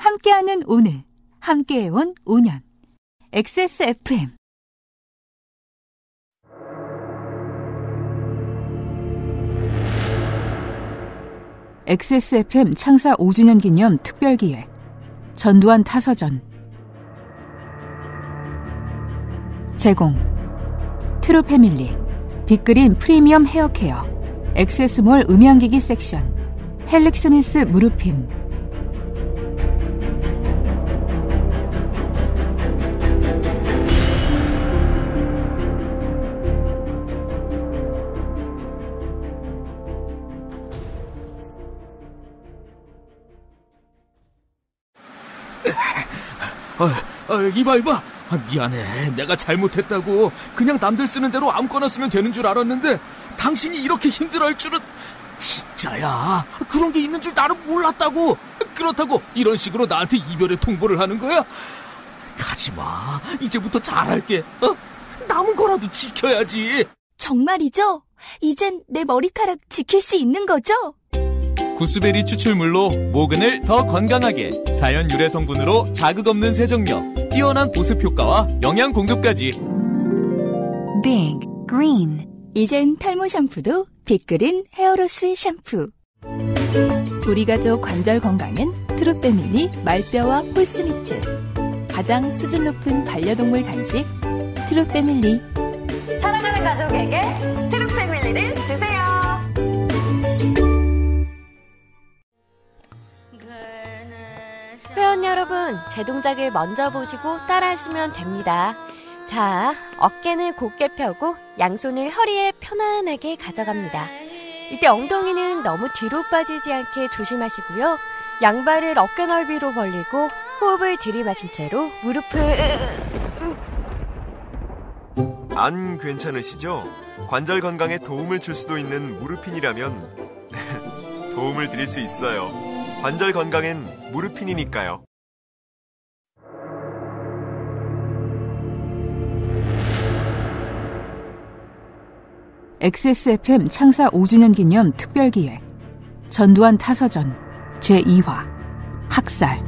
함께하는 오늘, 함께해온 5년. XSFM. 세스 f m 창사 5주년 기념 특별기획. 전두환 타서전. 제공. 트루 패밀리. 빅그린 프리미엄 헤어케어. 엑세스몰 음향기기 섹션. 헬릭스미스 무릎핀. 이봐, 이봐. 아, 미안해. 내가 잘못했다고. 그냥 남들 쓰는 대로 아무거나 쓰면 되는 줄 알았는데, 당신이 이렇게 힘들어 할 줄은, 진짜야. 그런 게 있는 줄 나는 몰랐다고. 그렇다고 이런 식으로 나한테 이별의 통보를 하는 거야? 가지 마. 이제부터 잘할게. 어? 남은 거라도 지켜야지. 정말이죠? 이젠 내 머리카락 지킬 수 있는 거죠? 구스베리 추출물로 모근을 더 건강하게 자연 유래 성분으로 자극 없는 세정력, 뛰어난 보습 효과와 영양 공급까지. Big 이젠 탈모 샴푸도 빅그린 헤어로스 샴푸. 우리 가족 관절 건강엔 트루페미니 말뼈와 홀스미트 가장 수준 높은 반려동물 간식 트루페밀리 사랑하는 가족에게 트루페밀리를 주세요. 시 여러분, 제 동작을 먼저 보시고 따라하시면 됩니다. 자, 어깨는 곧게 펴고 양손을 허리에 편안하게 가져갑니다. 이때 엉덩이는 너무 뒤로 빠지지 않게 조심하시고요. 양발을 어깨 넓이로 벌리고 호흡을 들이마신 채로 무릎을 안 괜찮으시죠? 관절 건강에 도움을 줄 수도 있는 무릎핀이라면 도움을 드릴 수 있어요. 관절 건강엔 무릎핀이니까요. XSFM 창사 5주년 기념 특별기획 전두환 타서전 제2화 학살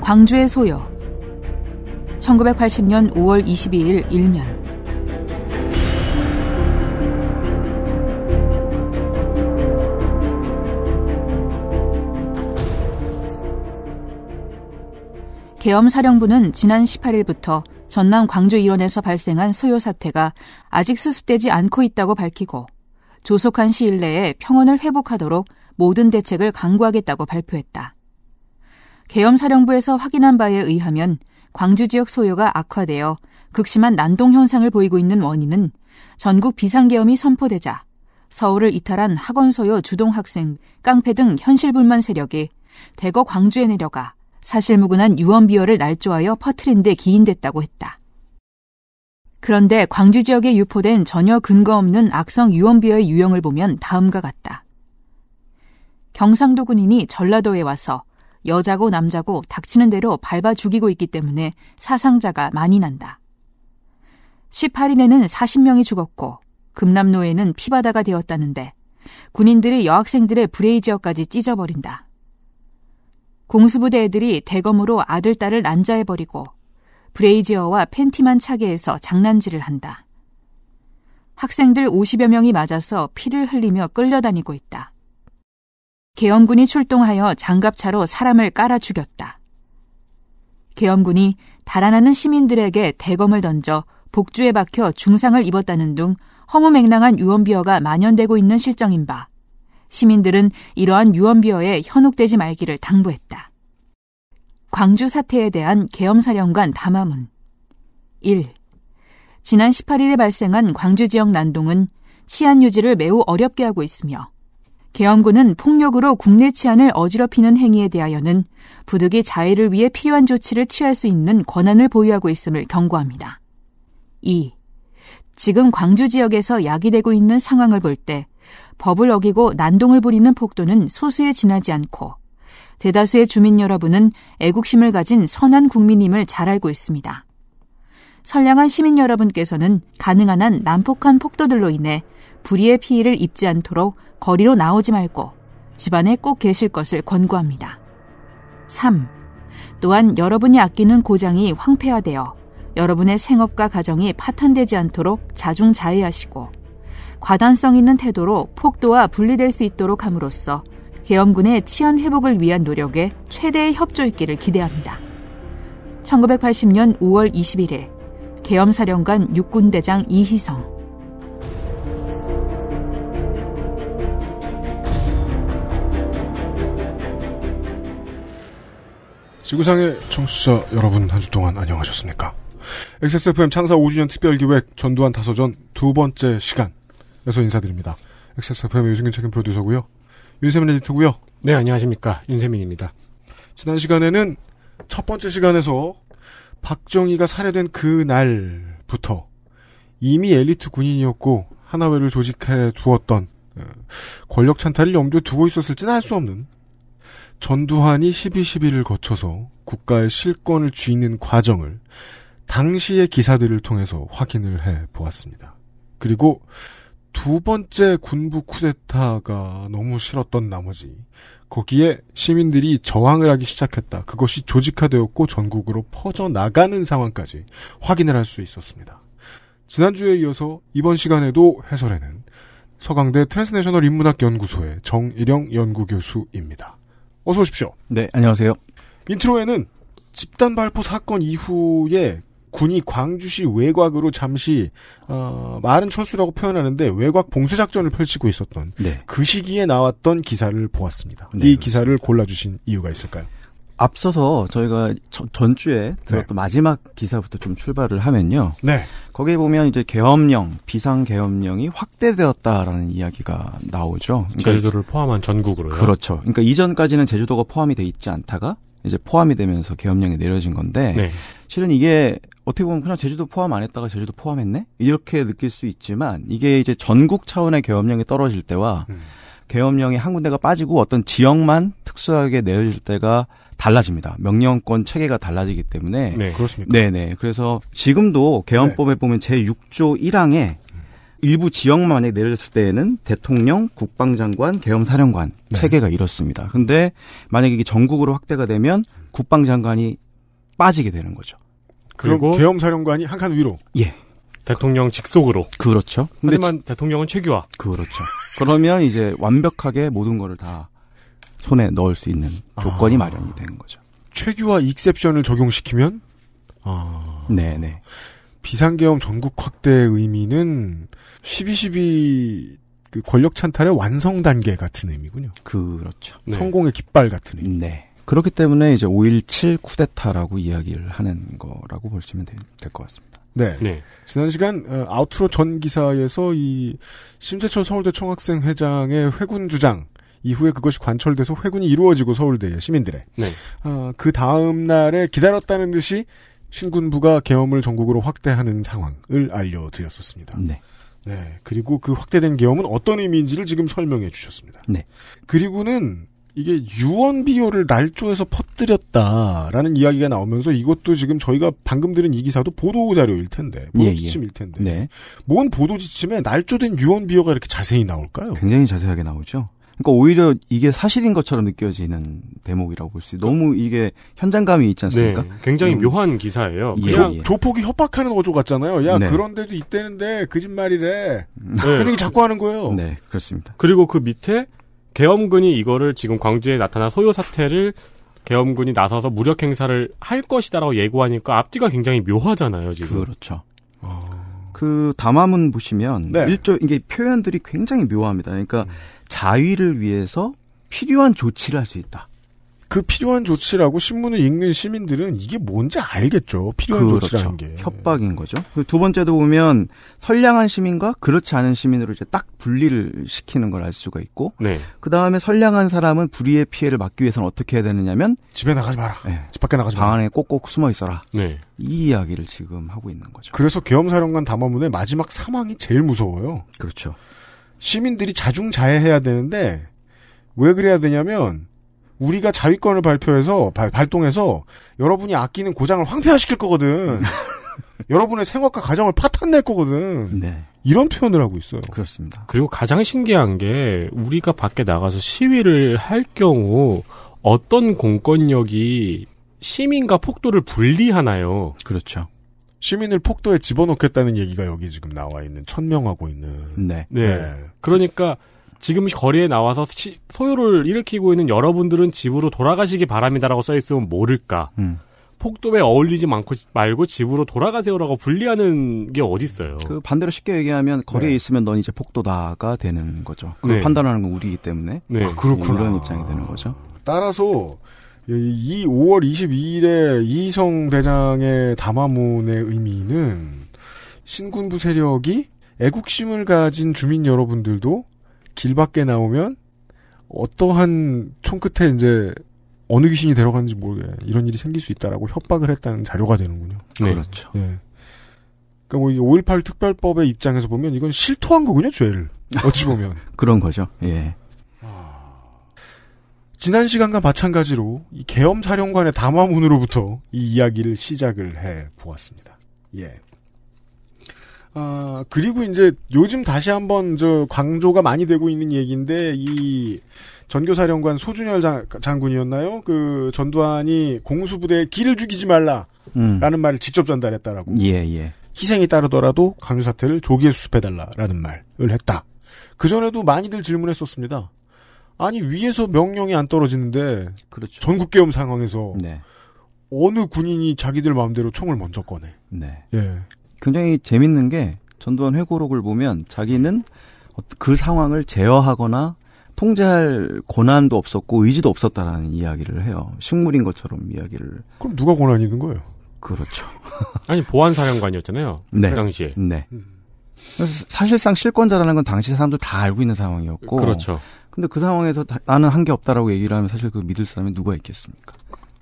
광주의 소요 1980년 5월 22일 일면 계엄사령부는 지난 18일부터 전남 광주 일원에서 발생한 소요 사태가 아직 수습되지 않고 있다고 밝히고 조속한 시일 내에 평원을 회복하도록 모든 대책을 강구하겠다고 발표했다. 계엄사령부에서 확인한 바에 의하면 광주 지역 소요가 악화되어 극심한 난동 현상을 보이고 있는 원인은 전국 비상계엄이 선포되자 서울을 이탈한 학원 소요 주동 학생, 깡패 등 현실불만 세력이 대거 광주에 내려가 사실무근한 유언비어를 날조하여 퍼트린 데 기인됐다고 했다. 그런데 광주 지역에 유포된 전혀 근거 없는 악성 유언비어의 유형을 보면 다음과 같다. 경상도 군인이 전라도에 와서 여자고 남자고 닥치는 대로 밟아 죽이고 있기 때문에 사상자가 많이 난다. 18일에는 40명이 죽었고 금남로에는 피바다가 되었다는데 군인들이 여학생들의 브레이지어까지 찢어버린다. 공수부대 애들이 대검으로 아들, 딸을 난자해버리고 브레이지어와 팬티만 차게 해서 장난질을 한다. 학생들 50여 명이 맞아서 피를 흘리며 끌려다니고 있다. 계엄군이 출동하여 장갑차로 사람을 깔아 죽였다. 계엄군이 달아나는 시민들에게 대검을 던져 복주에 박혀 중상을 입었다는 등 허무맹랑한 유언비어가 만연되고 있는 실정인 바 시민들은 이러한 유언비어에 현혹되지 말기를 당부했다. 광주 사태에 대한 계엄사령관 담화문 1. 지난 18일에 발생한 광주 지역 난동은 치안 유지를 매우 어렵게 하고 있으며 계엄군은 폭력으로 국내 치안을 어지럽히는 행위에 대하여는 부득이 자해를 위해 필요한 조치를 취할 수 있는 권한을 보유하고 있음을 경고합니다. 2. 지금 광주 지역에서 야기되고 있는 상황을 볼때 법을 어기고 난동을 부리는 폭도는 소수에 지나지 않고 대다수의 주민 여러분은 애국심을 가진 선한 국민임을 잘 알고 있습니다. 선량한 시민 여러분께서는 가능한 한 난폭한 폭도들로 인해 불의의 피해를 입지 않도록 거리로 나오지 말고 집안에 꼭 계실 것을 권고합니다. 3. 또한 여러분이 아끼는 고장이 황폐화되어 여러분의 생업과 가정이 파탄되지 않도록 자중자애하시고 과단성 있는 태도로 폭도와 분리될 수 있도록 함으로써 계엄군의 치안 회복을 위한 노력에 최대의 협조있기를 기대합니다. 1980년 5월 21일 계엄사령관 육군대장 이희성 지구상의 청취자 여러분 한 주 동안 안녕하셨습니까? XSFM 창사 5주년 특별기획 전두환 타서전 두 번째 시간 에서 인사드립니다. 엑세스 FM 유승균 책임 프로듀서고요. 윤세민 에디터고요. 네, 안녕하십니까. 윤세민입니다. 지난 시간에는 첫 번째 시간에서 박정희가 살해된 그 날부터 이미 엘리트 군인이었고 하나회를 조직해 두었던 어, 권력 찬탈을 염두에 두고 있었을지는 알 수 없는 전두환이 12.11을 거쳐서 국가의 실권을 쥐는 과정을 당시의 기사들을 통해서 확인을 해 보았습니다. 그리고 두 번째 군부 쿠데타가 너무 싫었던 나머지 거기에 시민들이 저항을 하기 시작했다. 그것이 조직화되었고 전국으로 퍼져나가는 상황까지 확인을 할 수 있었습니다. 지난주에 이어서 이번 시간에도 해설에는 서강대 트랜스내셔널 인문학 연구소의 정일영 연구교수입니다. 어서 오십시오. 네, 안녕하세요. 인트로에는 집단 발포 사건 이후에 군이 광주시 외곽으로 잠시 어, 말은 철수라고 표현하는데 외곽 봉쇄 작전을 펼치고 있었던 네. 그 시기에 나왔던 기사를 보았습니다. 네, 이 그렇습니다. 기사를 골라주신 이유가 있을까요? 앞서서 저희가 전주에 들었던 네. 마지막 기사부터 좀 출발을 하면요. 네. 거기에 보면 이제 계엄령, 비상 계엄령이 확대되었다라는 이야기가 나오죠. 그러니까 제주도를 포함한 전국으로요. 그렇죠. 그러니까 이전까지는 제주도가 포함이 돼 있지 않다가 이제 포함이 되면서 계엄령이 내려진 건데 네. 실은 이게 어떻게 보면 그냥 제주도 포함 안 했다가 제주도 포함했네 이렇게 느낄 수 있지만 이게 이제 전국 차원의 계엄령이 떨어질 때와 음. 계엄령이 한 군데가 빠지고 어떤 지역만 특수하게 내려질 때가 달라집니다. 명령권 체계가 달라지기 때문에 네 그렇습니다. 네네 그래서 지금도 계엄법에 네. 보면 제 6조 1항에 일부 지역만에 내려졌을 때에는 대통령, 국방장관, 계엄사령관 네. 체계가 이렇습니다. 근데 만약에 이게 전국으로 확대가 되면 국방장관이 빠지게 되는 거죠. 그리고 계엄 사령관이 한 칸 위로. 예. 대통령 직속으로. 그렇죠. 하지만 대통령은 최규하. 그렇죠. 그러면 이제 완벽하게 모든 거를 다 손에 넣을 수 있는 조건이 아. 마련이 되는 거죠. 최규하 익셉션을 적용시키면 아. 네, 네. 비상계엄 전국 확대의 의미는 1212그 권력 찬탈의 완성 단계 같은 의미군요. 그렇죠. 네. 성공의 깃발 같은 의미. 네. 그렇기 때문에 이제 5.17 쿠데타라고 이야기를 하는 거라고 보시면 될 것 같습니다. 네. 네. 지난 시간 어, 아우트로 전 기사에서 이 심재철 서울대 총학생 회장의 회군 주장 이후에 그것이 관철돼서 회군이 이루어지고 서울대의 시민들의 네. 어, 그 다음 날에 기다렸다는 듯이 신군부가 계엄을 전국으로 확대하는 상황을 알려드렸었습니다. 네. 네. 그리고 그 확대된 계엄은 어떤 의미인지를 지금 설명해 주셨습니다. 네. 그리고는 이게 유언 비어를 날조해서 퍼뜨렸다라는 이야기가 나오면서 이것도 지금 저희가 방금 들은 이 기사도 보도 자료일 텐데 보도 예, 예. 지침일 텐데 예. 네. 뭔 보도 지침에 날조된 유언 비어가 이렇게 자세히 나올까요? 굉장히 자세하게 나오죠. 그러니까 오히려 이게 사실인 것처럼 느껴지는 대목이라고 볼 수 있어요. 너무 이게 현장감이 있지 않습니까? 네, 굉장히 음, 묘한 기사예요. 예, 그냥 예, 조폭이 협박하는 어조 같잖아요. 야 네. 그런데도 있대는데 거짓말이래. 네. 그런 얘기 자꾸 하는 거예요. 네 그렇습니다. 그리고 그 밑에 계엄군이 이거를 지금 광주에 나타난 소요 사태를 계엄군이 나서서 무력 행사를 할 것이다라고 예고하니까 앞뒤가 굉장히 묘하잖아요, 지금. 그렇죠. 어... 그 담화문 보시면 네. 일조 이게 표현들이 굉장히 묘합니다. 그러니까 음. 자위를 위해서 필요한 조치를 할 수 있다. 그 필요한 조치라고 신문을 읽는 시민들은 이게 뭔지 알겠죠. 필요한 그렇죠. 조치라는 게. 협박인 거죠. 두 번째도 보면 선량한 시민과 그렇지 않은 시민으로 이제 딱 분리를 시키는 걸 알 수가 있고 네. 그다음에 선량한 사람은 불의의 피해를 막기 위해서는 어떻게 해야 되느냐면 집에 나가지 마라. 네. 집 밖에 나가지 방 마라. 방 안에 꼭꼭 숨어 있어라. 네. 이 이야기를 지금 하고 있는 거죠. 그래서 계엄사령관 담화문의 마지막 사망이 제일 무서워요. 그렇죠. 시민들이 자중자애해야 되는데 왜 그래야 되냐면 우리가 자위권을 발표해서 발, 발동해서 여러분이 아끼는 고장을 황폐화시킬 거거든. 여러분의 생활과 가정을 파탄낼 거거든. 네. 이런 표현을 하고 있어요. 그렇습니다. 그리고 가장 신기한 게 우리가 밖에 나가서 시위를 할 경우 어떤 공권력이 시민과 폭도를 분리하나요? 그렇죠. 시민을 폭도에 집어넣겠다는 얘기가 여기 지금 나와 있는 천명하고 있는. 네. 네. 네. 그러니까 지금 거리에 나와서 시, 소요를 일으키고 있는 여러분들은 집으로 돌아가시기 바랍니다라고 써있으면 모를까. 음. 폭도에 어울리지 많고, 말고 집으로 돌아가세요라고 분리하는 게 어딨어요. 그 반대로 쉽게 얘기하면 거리에 네. 있으면 넌 이제 폭도다가 되는 거죠. 그 네. 판단하는 건 우리이기 때문에. 네. 아, 그렇군요 이런 입장이 되는 거죠. 따라서 이 5월 22일에 이성 대장의 담화문의 의미는 신군부 세력이 애국심을 가진 주민 여러분들도 길 밖에 나오면 어떠한 총 끝에 이제 어느 귀신이 데려가는지 모르게 이런 일이 생길 수 있다라고 협박을 했다는 자료가 되는군요. 네. 그렇죠. 예. 그러니까 뭐5.18 특별법의 입장에서 보면 이건 실토한 거군요, 죄를. 어찌 보면. 그런 거죠. 예. 아. 지난 시간과 마찬가지로 이 계엄 사령관의 담화문으로부터 이 이야기를 시작을 해 보았습니다. 예. 아, 그리고 이제 요즘 다시 한번 저 광조가 많이 되고 있는 얘기인데 이 전교사령관 소준열 장, 장군이었나요? 그 전두환이 공수부대에 길을 죽이지 말라라는 음. 말을 직접 전달했다라고. 예, 예. 희생이 따르더라도 광주 사태를 조기에 수습해달라라는 말을 했다. 그 전에도 많이들 질문했었습니다. 아니 위에서 명령이 안 떨어지는데 그렇죠. 전국 계엄 상황에서 네. 어느 군인이 자기들 마음대로 총을 먼저 꺼내. 네. 예. 굉장히 재밌는 게 전두환 회고록을 보면 자기는 그 상황을 제어하거나 통제할 권한도 없었고 의지도 없었다라는 이야기를 해요. 식물인 것처럼 이야기를. 그럼 누가 권한이 있는 거예요? 그렇죠. 아니 보안 사령관이었잖아요. 네. 그 당시에. 네. 음. 그래서 사실상 실권자라는 건 당시 사람들 다 알고 있는 상황이었고. 그렇죠. 근데 그 상황에서 다, 나는 한 게 없다라고 얘기를 하면 사실 그 믿을 사람이 누가 있겠습니까?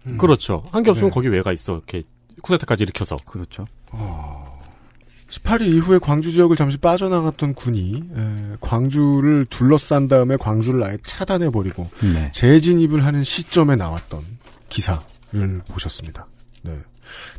음. 그렇죠. 한 게 없으면 네. 거기 왜가 있어. 이렇게 쿠데타까지 일으켜서. 그렇죠. 어... 18일 이후에 광주 지역을 잠시 빠져나갔던 군이 에, 광주를 둘러싼 다음에 광주를 아예 차단해버리고 네. 재진입을 하는 시점에 나왔던 기사를 보셨습니다. 네.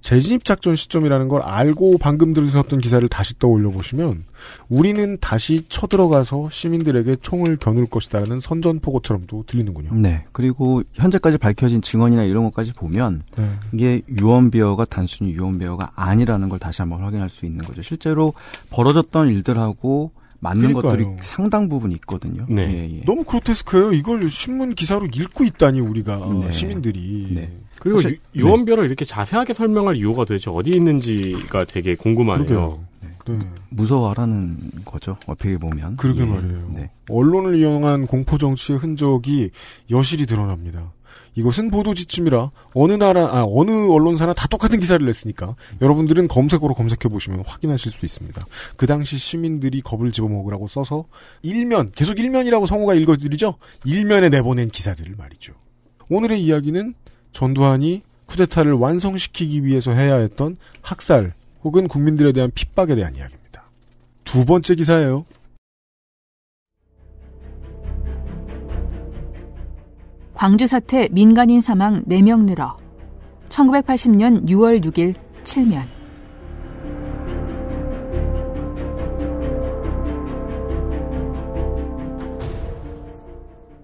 재진입 작전 시점이라는 걸 알고 방금 들으셨던 기사를 다시 떠올려 보시면 우리는 다시 쳐들어가서 시민들에게 총을 겨눌 것이다라는 선전포고처럼도 들리는군요. 네. 그리고 현재까지 밝혀진 증언이나 이런 것까지 보면 네. 이게 유언비어가 단순히 유언비어가 아니라는 걸 다시 한번 확인할 수 있는 거죠. 실제로 벌어졌던 일들하고 맞는 그러니까요. 것들이 상당 부분 있거든요. 네. 예, 예. 너무 그로테스크예요 이걸 신문 기사로 읽고 있다니 우리가 네. 시민들이. 네. 그리고 사실, 유, 언별을 네. 이렇게 자세하게 설명할 이유가 도대체 어디 있는지가 되게 궁금하네요. 네. 네. 무서워하라는 거죠. 어떻게 보면. 그러게 예. 말이에요. 네. 언론을 이용한 공포 정치의 흔적이 여실히 드러납니다. 이것은 보도 지침이라 어느 나라 아 어느 언론사나 다 똑같은 기사를 냈으니까 여러분들은 검색어로 검색해 보시면 확인하실 수 있습니다. 그 당시 시민들이 겁을 집어먹으라고 써서 일면 계속 일면이라고 성우가 읽어드리죠. 일면에 내보낸 기사들을 말이죠. 오늘의 이야기는 전두환이 쿠데타를 완성시키기 위해서 해야 했던 학살 혹은 국민들에 대한 핍박에 대한 이야기입니다. 두 번째 기사예요. 광주 사태 민간인 사망 4명 늘어 1980년 6월 6일 7면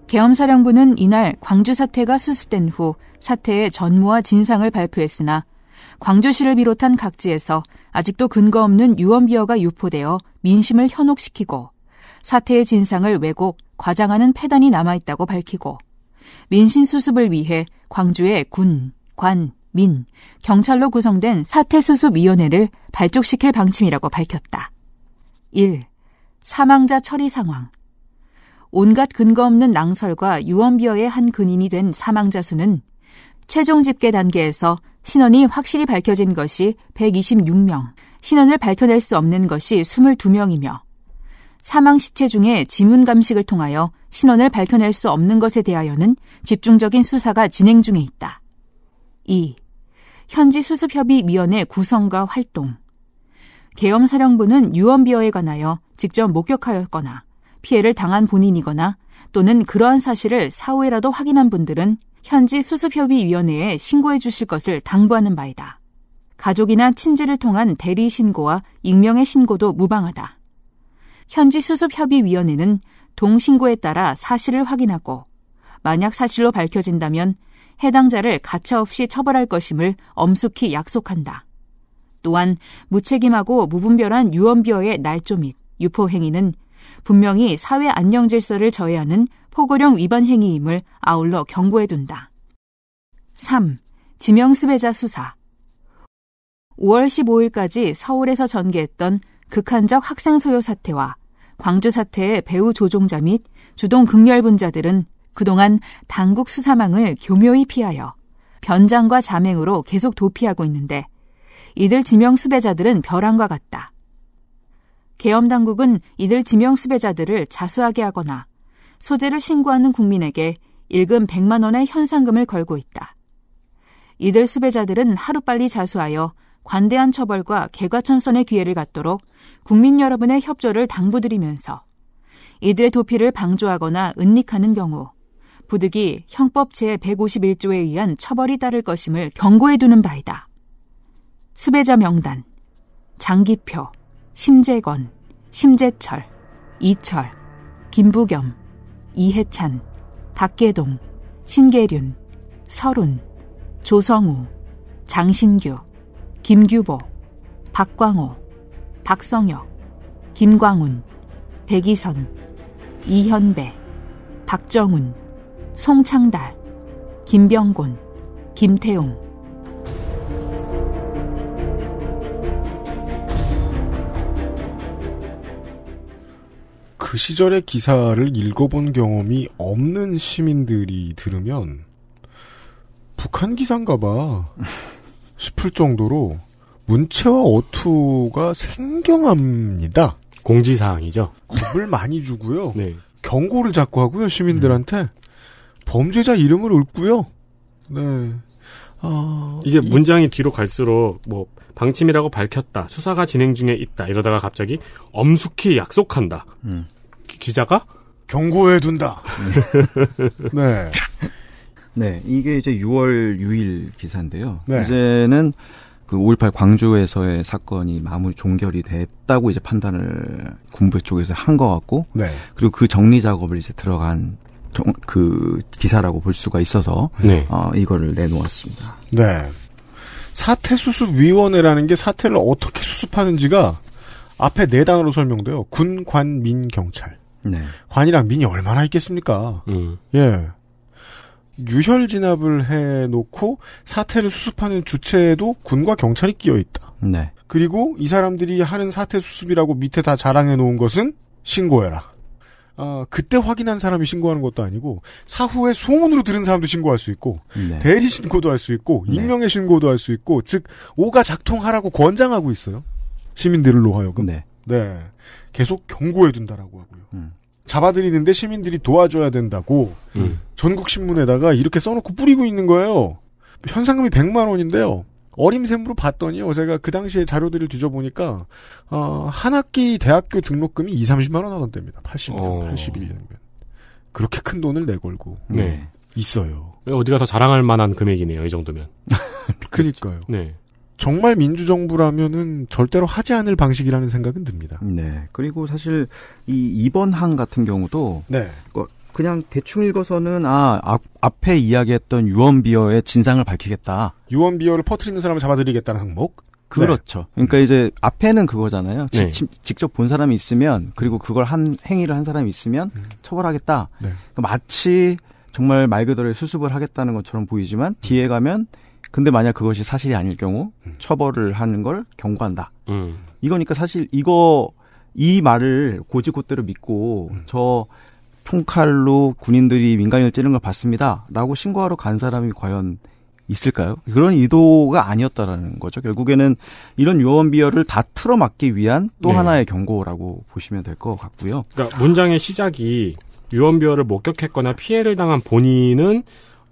계엄사령부는 이날 광주 사태가 수습된 후 사태의 전무와 진상을 발표했으나 광주시를 비롯한 각지에서 아직도 근거 없는 유언비어가 유포되어 민심을 현혹시키고 사태의 진상을 왜곡, 과장하는 패단이 남아있다고 밝히고 민신 수습을 위해 광주의 군, 관, 민, 경찰로 구성된 사태수습위원회를 발족시킬 방침이라고 밝혔다. 1. 사망자 처리 상황. 온갖 근거 없는 낭설과 유언비어의 한 근인이 된 사망자 수는 최종 집계 단계에서 신원이 확실히 밝혀진 것이 126명, 신원을 밝혀낼 수 없는 것이 22명이며 사망 시체 중에 지문 감식을 통하여 신원을 밝혀낼 수 없는 것에 대하여는 집중적인 수사가 진행 중에 있다. 2. 현지 수습협의위원회 구성과 활동. 계엄사령부는 유언비어에 관하여 직접 목격하였거나 피해를 당한 본인이거나 또는 그러한 사실을 사후에라도 확인한 분들은 현지 수습협의위원회에 신고해 주실 것을 당부하는 바이다. 가족이나 친지를 통한 대리 신고와 익명의 신고도 무방하다. 현지 수습협의위원회는 동신고에 따라 사실을 확인하고 만약 사실로 밝혀진다면 해당자를 가차없이 처벌할 것임을 엄숙히 약속한다. 또한 무책임하고 무분별한 유언비어의 날조 및 유포 행위는 분명히 사회 안녕 질서를 저해하는 포고령 위반 행위임을 아울러 경고해둔다. 3. 지명수배자 수사 5월 15일까지 서울에서 전개했던 극한적 학생 소요 사태와 광주 사태의 배우 조종자 및 주동 극렬분자들은 그동안 당국 수사망을 교묘히 피하여 변장과 자맹으로 계속 도피하고 있는데 이들 지명 수배자들은 벼랑과 같다. 계엄 당국은 이들 지명 수배자들을 자수하게 하거나 소재를 신고하는 국민에게 일금 100만 원의 현상금을 걸고 있다. 이들 수배자들은 하루빨리 자수하여 관대한 처벌과 개과천선의 기회를 갖도록 국민 여러분의 협조를 당부드리면서 이들의 도피를 방조하거나 은닉하는 경우 부득이 형법 제151조에 의한 처벌이 따를 것임을 경고해 두는 바이다. 수배자 명단 장기표, 심재건, 심재철, 이철, 김부겸, 이해찬, 박계동, 신계륜, 설훈, 조성우, 장신규, 김규보, 박광호, 박성혁, 김광훈, 백이선, 이현배, 박정훈, 송창달, 김병곤, 김태웅 그 시절의 기사를 읽어본 경험이 없는 시민들이 들으면 북한 기사인가 봐 싶을 정도로 문체와 어투가 생경합니다. 공지사항이죠. 겁을 많이 주고요. 네. 경고를 자꾸 하고요, 시민들한테. 네. 범죄자 이름을 읊고요. 네. 어... 이게 문장이 뒤로 갈수록 뭐 방침이라고 밝혔다 수사가 진행 중에 있다 이러다가 갑자기 엄숙히 약속한다 음. 기자가 경고해 둔다. 네. 네, 이게 이제 6월 6일 기사인데요. 네. 이제는 그5.18 광주에서의 사건이 마무리 종결이 됐다고 이제 판단을 군부 쪽에서 한 것 같고, 네. 그리고 그 정리 작업을 이제 들어간 그 기사라고 볼 수가 있어서 네. 어, 이거를 내놓았습니다. 네. 사태 수습 위원회라는 게 사태를 어떻게 수습하는지가 앞에 네 단어로 설명돼요. 군, 관, 민, 경찰. 네. 관이랑 민이 얼마나 있겠습니까? 음. 예. 유혈 진압을 해놓고 사태를 수습하는 주체에도 군과 경찰이 끼어 있다. 네. 그리고 이 사람들이 하는 사태 수습이라고 밑에 다 자랑해 놓은 것은 신고해라. 어, 그때 확인한 사람이 신고하는 것도 아니고 사후에 소문으로 들은 사람도 신고할 수 있고 네. 대리 신고도 할 수 있고 네. 익명의 네. 신고도 할 수 있고 즉 오가 작통하라고 권장하고 있어요. 시민들로 하여금 네. 네. 계속 경고해 준다라고 하고요. 음. 잡아들이는데 시민들이 도와줘야 된다고 음. 전국 신문에다가 이렇게 써놓고 뿌리고 있는 거예요. 현상금이 100만 원인데요. 어림셈으로 봤더니요. 제가 그 당시에 자료들을 뒤져보니까 어, 한 학기 대학교 등록금이 2, 30만 원 하던 때입니다. 80년, 어. 81년이면. 그렇게 큰 돈을 내걸고 네. 있어요. 어디가 서 자랑할 만한 금액이네요. 이 정도면. 그니까요. 네. 정말 민주정부라면은 절대로 하지 않을 방식이라는 생각은 듭니다. 네. 그리고 사실 이 2번 항 같은 경우도 네. 어, 그냥 대충 읽어서는 아 앞, 에 이야기했던 유언비어의 진상을 밝히겠다. 유언비어를 퍼트리는 사람을 잡아들이겠다는 항목. 네. 그렇죠. 네. 그러니까 이제 앞에는 그거잖아요. 네. 지, 직접 본 사람이 있으면 그리고 그걸 한 행위를 한 사람이 있으면 음. 처벌하겠다. 네. 그러니까 마치 정말 말 그대로 수습을 하겠다는 것처럼 보이지만 뒤에 가면 근데 만약 그것이 사실이 아닐 경우 음. 처벌을 하는 걸 경고한다. 음. 이거니까 사실 이거 이 말을 고지고대로 믿고 음. 저 총칼로 군인들이 민간인을 찌른 걸 봤습니다라고 신고하러 간 사람이 과연 있을까요? 그런 의도가 아니었다라는 거죠. 결국에는 이런 유언비어를다 틀어막기 위한 또 네. 하나의 경고라고 보시면 될 것 같고요. 그러니까 문장의 시작이 유언비어를 목격했거나 피해를 당한 본인은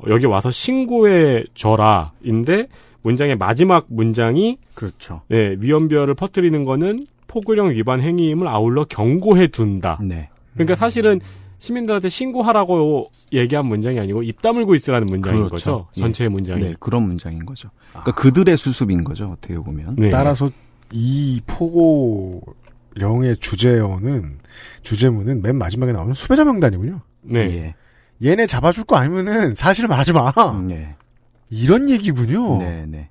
여기 와서 신고해 줘라인데 문장의 마지막 문장이 그렇죠. 예, 위험별을 퍼뜨리는 거는 포구령 위반 행위임을 아울러 경고해 둔다. 네. 그러니까 사실은 시민들한테 신고하라고 얘기한 문장이 아니고 입 다물고 있으라는 문장인 그렇죠. 거죠. 예. 전체의 예. 문장이. 네, 그런 문장인 거죠. 그러니까 아. 그들의 수습인 거죠. 어떻게 보면. 네. 따라서 이 포고령의 주제어는 주제문은 맨 마지막에 나오는 수배자 명단이군요. 네. 예. 얘네 잡아줄 거 아니면은 사실 말하지 마. 음, 네. 이런 얘기군요. 네, 네.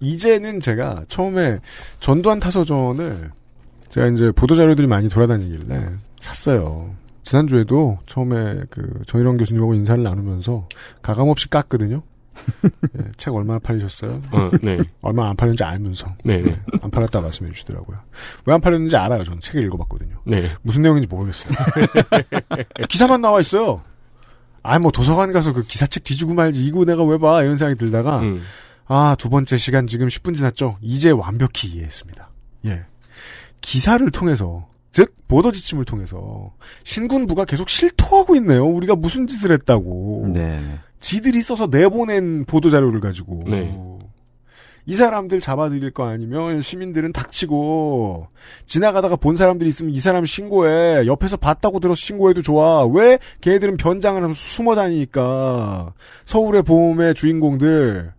이제는 제가 처음에 전두환 타서전을 제가 이제 보도자료들이 많이 돌아다니길래 샀어요. 지난주에도 처음에 그 정일원 교수님하고 인사를 나누면서 가감없이 깠거든요. 예, 책 얼마나 팔리셨어요? 어, 네. 얼마 안 팔렸는지 알면서. 네, 네. 안 팔렸다 말씀해 주시더라고요. 왜 안 팔렸는지 알아요. 저는 책을 읽어봤거든요. 네. 무슨 내용인지 모르겠어요. 기사만 나와 있어요. 아, 뭐 도서관 가서 그 기사책 뒤지고 말지 이거 내가 왜 봐? 이런 생각이 들다가 음. 아, 두 번째 시간 지금 10분 지났죠. 이제 완벽히 이해했습니다. 예. 기사를 통해서 즉 보도 지침을 통해서 신군부가 계속 실토하고 있네요. 우리가 무슨 짓을 했다고. 네. 네. 지들이 써서 내보낸 보도 자료를 가지고 네. 이 사람들 잡아들일 거 아니면 시민들은 닥치고 지나가다가 본 사람들이 있으면 이 사람 신고해 옆에서 봤다고 들어서 신고해도 좋아 왜 걔들은 변장을 하면서 숨어 다니니까 서울의 보험의 주인공들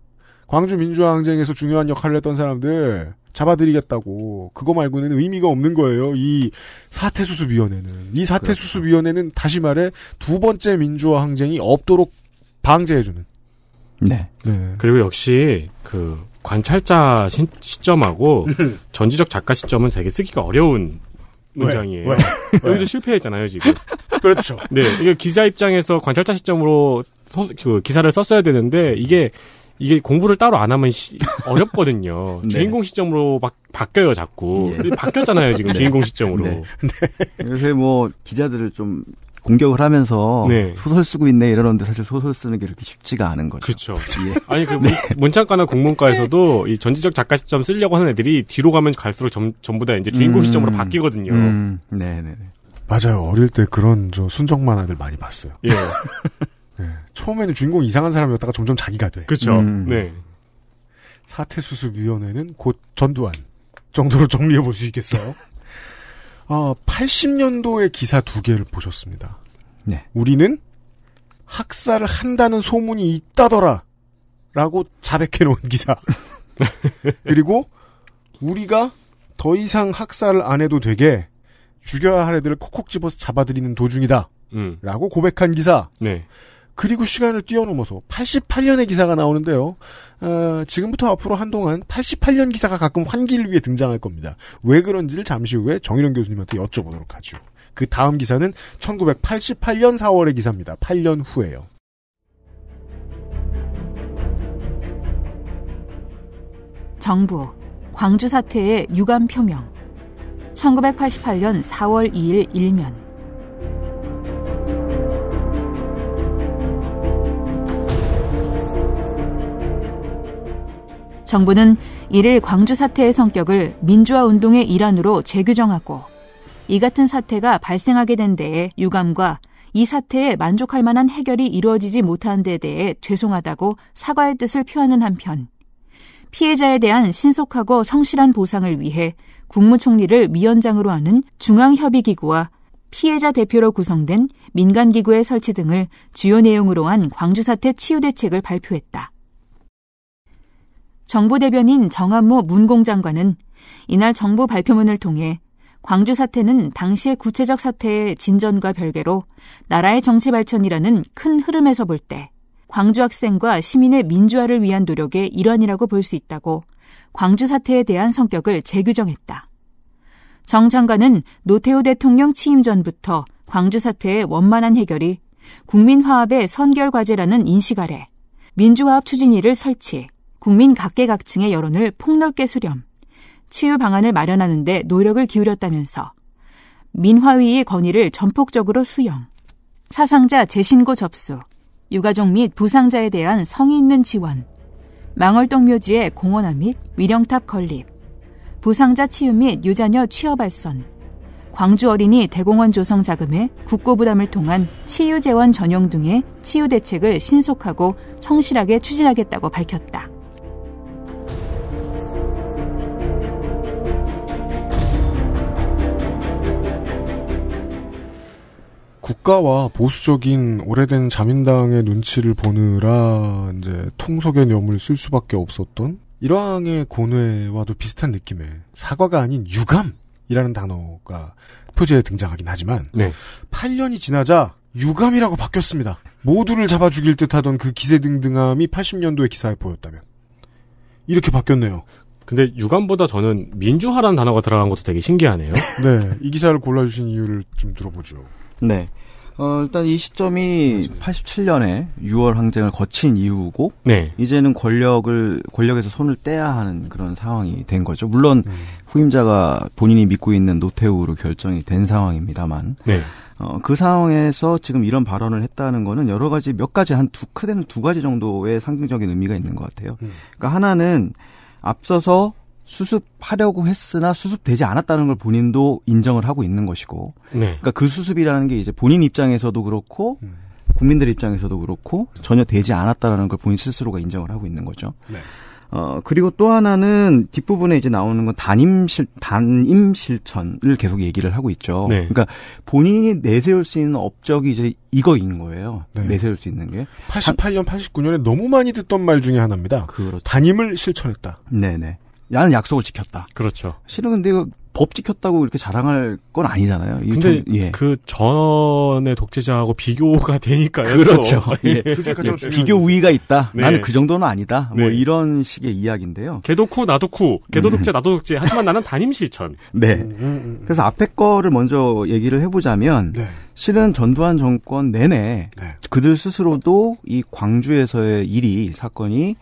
광주 민주화항쟁에서 중요한 역할을 했던 사람들 잡아들이겠다고 그거 말고는 의미가 없는 거예요. 이 사태 수습위원회는 이 사태 수습위원회는 다시 말해 두 번째 민주화 항쟁이 없도록 방제해주는 네. 네. 그리고 역시 그 관찰자 시, 점하고 전지적 작가 시점은 되게 쓰기가 어려운 문장이에요. 왜? 왜? 여기도 실패했잖아요 지금. 그렇죠. 네, 이게 기자 입장에서 관찰자 시점으로 소, 그 기사를 썼어야 되는데 이게 이게 공부를 따로 안 하면 시, 어렵거든요. 네. 주인공 시점으로 막 바뀌어요 자꾸. 예. 바뀌었잖아요 지금 네. 주인공 시점으로. 네. 네. 요새 뭐 기자들을 좀 공격을 하면서 네. 소설 쓰고 있네 이러는데 사실 소설 쓰는 게 이렇게 쉽지가 않은 거죠. 그렇죠. 예. 아니 그 네. 문, 네. 문창과나 국문과에서도이 전지적 작가 시점 쓰려고 하는 애들이 뒤로 가면 갈수록 점, 전부 다 이제 주인공 음, 시점으로 바뀌거든요. 음, 네, 네. 네. 맞아요. 어릴 때 그런 저 순정 만화들 많이 봤어요. 예. 네. 처음에는 주인공 이상한 사람이었다가 점점 자기가 돼. 그렇죠. 음. 네. 사태수습위원회는 곧 전두환 정도로 정리해 볼 수 있겠어요. 어, 80년도의 기사 두 개를 보셨습니다. 네. 우리는 학살을 한다는 소문이 있다더라. 라고 자백해 놓은 기사. 그리고 우리가 더 이상 학살을 안 해도 되게 죽여야 할 애들을 콕콕 집어서 잡아들이는 도중이다. 음. 라고 고백한 기사. 네. 그리고 시간을 뛰어넘어서 88년의 기사가 나오는데요. 어, 지금부터 앞으로 한동안 88년 기사가 가끔 환기를 위해 등장할 겁니다. 왜 그런지를 잠시 후에 정일영 교수님한테 여쭤보도록 하죠. 그 다음 기사는 1988년 4월의 기사입니다. 8년 후에요. 정부 광주 사태의 유감 표명 1988년 4월 2일 일면 정부는 이를 광주 사태의 성격을 민주화 운동의 일환으로 재규정하고 이 같은 사태가 발생하게 된 데에 유감과 이 사태에 만족할 만한 해결이 이루어지지 못한 데 대해 죄송하다고 사과의 뜻을 표하는 한편 피해자에 대한 신속하고 성실한 보상을 위해 국무총리를 위원장으로 하는 중앙협의기구와 피해자 대표로 구성된 민간기구의 설치 등을 주요 내용으로 한 광주사태 치유 대책을 발표했다. 정부 대변인 정한모 문공 장관은 이날 정부 발표문을 통해 광주 사태는 당시의 구체적 사태의 진전과 별개로 나라의 정치 발전이라는 큰 흐름에서 볼 때 광주 학생과 시민의 민주화를 위한 노력의 일환이라고 볼 수 있다고 광주 사태에 대한 성격을 재규정했다. 정 장관은 노태우 대통령 취임 전부터 광주 사태의 원만한 해결이 국민 화합의 선결 과제라는 인식 아래 민주화합 추진위를 설치, 국민 각계각층의 여론을 폭넓게 수렴, 치유 방안을 마련하는 데 노력을 기울였다면서 민화위의 건의를 전폭적으로 수용, 사상자 재신고 접수, 유가족 및 부상자에 대한 성의 있는 지원, 망월동 묘지의 공원화 및 위령탑 건립, 부상자 치유 및 유자녀 취업 발선, 광주 어린이 대공원 조성 자금의 국고 부담을 통한 치유 재원 전용 등의 치유 대책을 신속하고 성실하게 추진하겠다고 밝혔다. 국가와 보수적인 오래된 자민당의 눈치를 보느라 이제 통석의 념을 쓸 수밖에 없었던 일왕의 고뇌와도 비슷한 느낌의 사과가 아닌 유감이라는 단어가 표제에 등장하긴 하지만 네. 8년이 지나자 유감이라고 바뀌었습니다. 모두를 잡아 죽일 듯하던 그 기세등등함이 80년도의 기사에 보였다면 이렇게 바뀌었네요. 근데 유감보다 저는 민주화라는 단어가 들어간 것도 되게 신기하네요. 네, 이 기사를 골라주신 이유를 좀 들어보죠. 네. 어, 일단 이 시점이 87년에 6월 항쟁을 거친 이후고 네. 이제는 권력을 권력에서 손을 떼야 하는 그런 상황이 된 거죠. 물론 음. 후임자가 본인이 믿고 있는 노태우로 결정이 된 상황입니다만 네. 어, 그 상황에서 지금 이런 발언을 했다는 거는 여러 가지 몇 가지 한 두 크게는 두 가지 정도의 상징적인 의미가 있는 것 같아요. 음. 그러니까 하나는 앞서서 수습하려고 했으나 수습되지 않았다는 걸 본인도 인정을 하고 있는 것이고 네. 그러니까 그 수습이라는 게 이제 본인 입장에서도 그렇고 음. 국민들 입장에서도 그렇고 전혀 되지 않았다라는 걸 본인 스스로가 인정을 하고 있는 거죠. 네. 어 그리고 또 하나는 뒷부분에 이제 나오는 건 단임 실 단임 실천을 계속 얘기를 하고 있죠. 네. 그러니까 본인이 내세울 수 있는 업적이 이제 이거인 거예요. 네. 내세울 수 있는 게 88년 89년에 너무 많이 듣던 말 중에 하나입니다. 그렇죠. 단임을 실천했다. 네네. 야는 약속을 지켰다. 그렇죠. 실은 근데 법 지켰다고 이렇게 자랑할 건 아니잖아요. 근데 좀, 예. 그 전의 독재자하고 비교가 되니까요. 그렇죠. 예. 예. 예. 비교 우위가 있다. 네. 나는 그 정도는 아니다. 뭐 네. 뭐 이런 식의 이야기인데요. 개도 쿠 나도 쿠. 개도 독재 음. 나도 독재. 하지만 나는 단임 실천. 네. 음, 음, 그래서 앞에 거를 먼저 얘기를 해보자면 네. 실은 전두환 정권 내내 네. 그들 스스로도 이 광주에서의 일이 사건이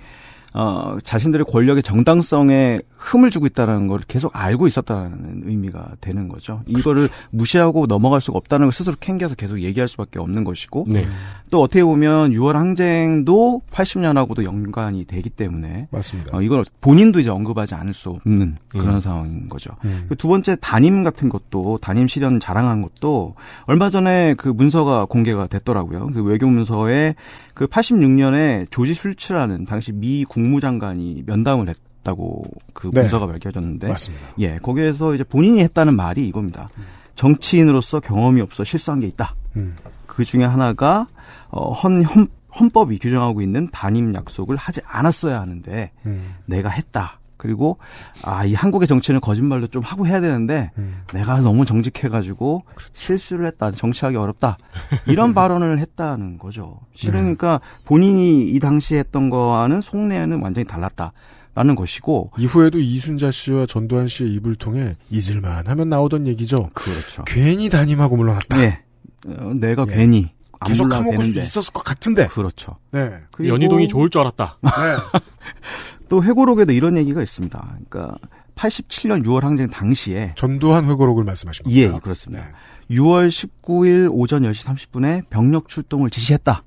어, 자신들의 권력의 정당성에 흠을 주고 있다라는 걸 계속 알고 있었다라는 의미가 되는 거죠. 그렇죠. 이거를 무시하고 넘어갈 수가 없다는 걸 스스로 캥겨서 계속 얘기할 수밖에 없는 것이고 네. 또 어떻게 보면 6월 항쟁도 80년하고도 연관이 되기 때문에 맞습니다. 어, 이걸 본인도 이제 언급하지 않을 수 없는 그런 음. 상황인 거죠. 음. 그 두 번째 담임 같은 것도 담임 실현 자랑한 것도 얼마 전에 그 문서가 공개가 됐더라고요. 그 외교 문서에 그 86년에 조지 슐츠라는 당시 미 국무장관이 면담을 했 있다고그 네. 문서가 밝혀졌는데 맞습니다. 예 거기에서 이제 본인이 했다는 말이 이겁니다. 음. 정치인으로서 경험이 없어 실수한 게 있다. 음. 그 중에 하나가 어, 헌, 헌 헌법이 규정하고 있는 단임 약속을 하지 않았어야 하는데 음. 내가 했다. 그리고 아 이 한국의 정치는 거짓말도 좀 하고 해야 되는데 음. 내가 너무 정직해가지고 그렇죠. 실수를 했다 정치하기 어렵다 이런 발언을 했다는 거죠. 실은 네. 그러니까 본인이 이 당시에 했던 거와는 속내는 완전히 달랐다. 라는 것이고 이후에도 이순자 씨와 전두환 씨의 입을 통해 잊을만 하면 나오던 얘기죠. 그렇죠. 괜히 담임하고 물러났다. 네. 어, 내가 예. 괜히 계속 까먹을 수 있었을 것 같은데. 그렇죠. 네. 연희동이 좋을 줄 알았다. 네. 또 회고록에도 이런 얘기가 있습니다. 그러니까 87년 6월 항쟁 당시에 전두환 회고록을 말씀하신 거예요. 예, 그렇습니다. 네. 6월 19일 오전 10시 30분에 병력 출동을 지시했다.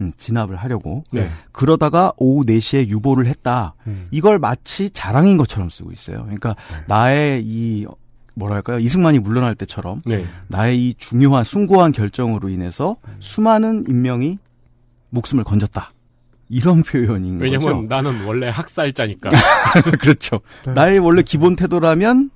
음. 진압을 하려고 네. 그러다가 오후 4시에 유보를 했다. 음. 이걸 마치 자랑인 것처럼 쓰고 있어요. 그러니까 네. 나의 이 뭐랄까요 이승만이 물러날 때처럼 네. 나의 이 중요한 숭고한 결정으로 인해서 음. 수많은 인명이 목숨을 건졌다. 이런 표현인 왜냐면 거죠. 왜냐면 나는 원래 학살자니까. 그렇죠. 네. 나의 원래 기본 태도라면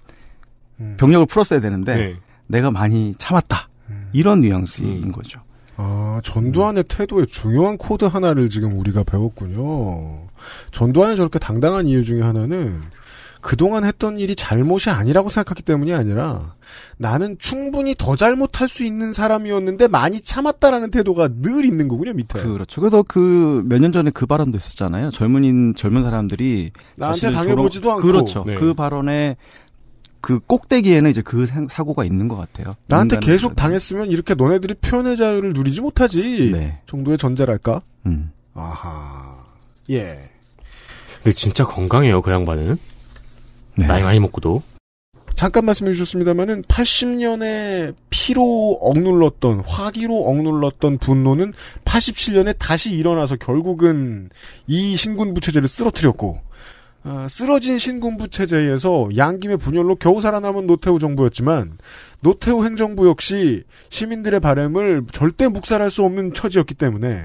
음. 병력을 풀었어야 되는데 네. 내가 많이 참았다. 음. 이런 뉘앙스인 거죠. 아, 전두환의 음. 태도의 중요한 코드 하나를 지금 우리가 배웠군요. 전두환이 저렇게 당당한 이유 중에 하나는 그동안 했던 일이 잘못이 아니라고 생각하기 때문이 아니라 나는 충분히 더 잘못할 수 있는 사람이었는데 많이 참았다라는 태도가 늘 있는 거군요 밑에. 그렇죠. 그래서 그 몇 년 전에 그 발언도 있었잖아요. 젊은인 젊은 사람들이 나한테 당해보지도 조롱... 않고 그렇죠. 네. 그 발언에 그 꼭대기에는 이제 그 사고가 있는 것 같아요. 나한테 계속 당했으면 이렇게 너네들이 표현의 자유를 누리지 못하지 네. 정도의 전제랄까. 음. 아하. 예. 근데 진짜 건강해요 그 양반은. 네. 나이 많이 먹고도. 잠깐 말씀해 주셨습니다만은 80년에 피로 억눌렀던 화기로 억눌렀던 분노는 87년에 다시 일어나서 결국은 이 신군 부채제를 쓰러뜨렸고 어, 쓰러진 신군부 체제에서 양김의 분열로 겨우 살아남은 노태우 정부였지만 노태우 행정부 역시 시민들의 바램을 절대 묵살할 수 없는 처지였기 때문에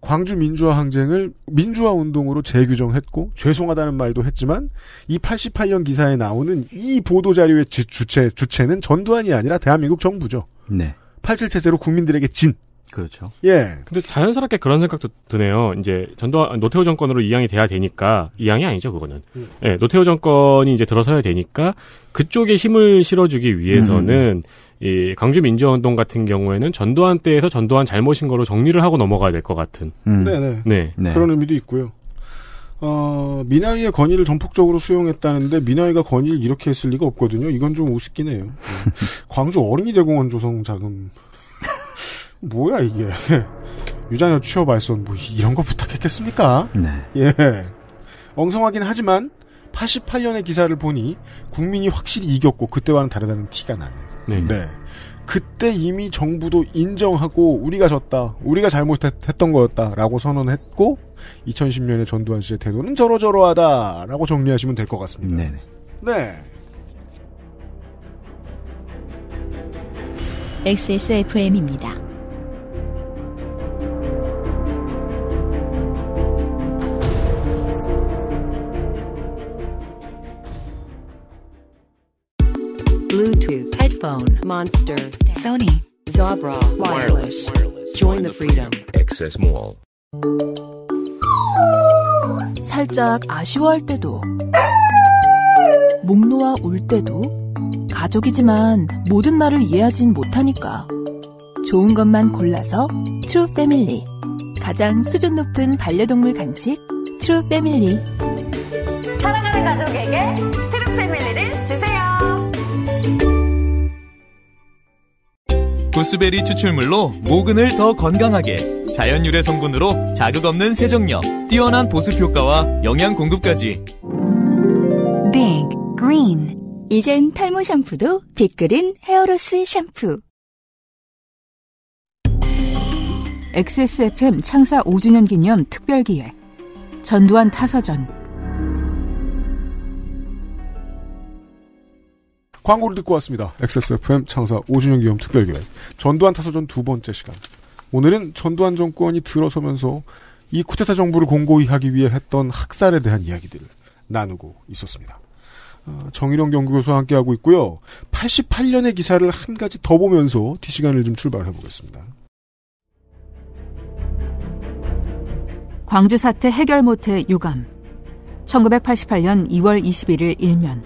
광주 민주화 항쟁을 민주화 운동으로 재규정했고 죄송하다는 말도 했지만 이 88년 기사에 나오는 이 보도 자료의 주체 주체는 전두환이 아니라 대한민국 정부죠. 네. 87 체제로 국민들에게 진 그렇죠. 예. 근데 자연스럽게 그런 생각도 드네요. 이제 전두환 노태우 정권으로 이양이 돼야 되니까 이양이 아니죠 그거는. 음. 예, 노태우 정권이 이제 들어서야 되니까 그쪽에 힘을 실어주기 위해서는 음. 이 광주 민주화운동 같은 경우에는 전두환 때에서 전두환 잘못인 거로 정리를 하고 넘어가야 될 것 같은. 음. 네네. 네. 네. 네. 그런 의미도 있고요. 어, 미나이의 건의를 전폭적으로 수용했다는데 미나이가 건의를 이렇게 했을 리가 없거든요. 이건 좀 우습긴 해요. 네. 광주 어린이대공원 조성 자금. 뭐야 이게 유자녀 취업 알선 뭐 이런 거 부탁했겠습니까? 네. 예. 엉성하긴 하지만 88년의 기사를 보니 국민이 확실히 이겼고 그때와는 다르다는 티가 나네. 네. 네. 그때 이미 정부도 인정하고 우리가 졌다, 우리가 잘못했던 거였다라고 선언했고 2010년에 전두환 씨의 태도는 저러저러하다라고 정리하시면 될 것 같습니다. 네네. 네. XSFM입니다. Bluetooth, headphone, Monster, Sony, Zabra, wireless. Join the freedom. Access Mall. 살짝 아쉬워할 때도 목 놓아 울 때도 가족이지만 모든 말을 이해하진 못하니까 좋은 것만 골라서 트루 패밀리 가장 수준 높은 반려동물 간식 트루 패밀리 사랑하는 가족에게 트루 패밀리를 보스베리 추출물로 모근을 더 건강하게 자연 유래 성분으로 자극 없는 세정력, 뛰어난 보습 효과와 영양 공급까지. Big 이젠 탈모 샴푸도 빅그린 헤어로스 샴푸. XSFM 창사 5주년 기념 특별 기획 전두환 타서전 광고를 듣고 왔습니다. XSFM 창사 5주년 기념 특별기획. 전두환 타서전두 번째 시간. 오늘은 전두환 정권이 들어서면서 이 쿠데타 정부를 공고히 하기 위해 했던 학살에 대한 이야기들을 나누고 있었습니다. 어, 정일영 연구교수와 함께하고 있고요. 88년의 기사를 한 가지 더 보면서 뒷시간을 좀 출발해 보겠습니다. 광주 사태 해결 못해 유감. 1988년 2월 21일 일면.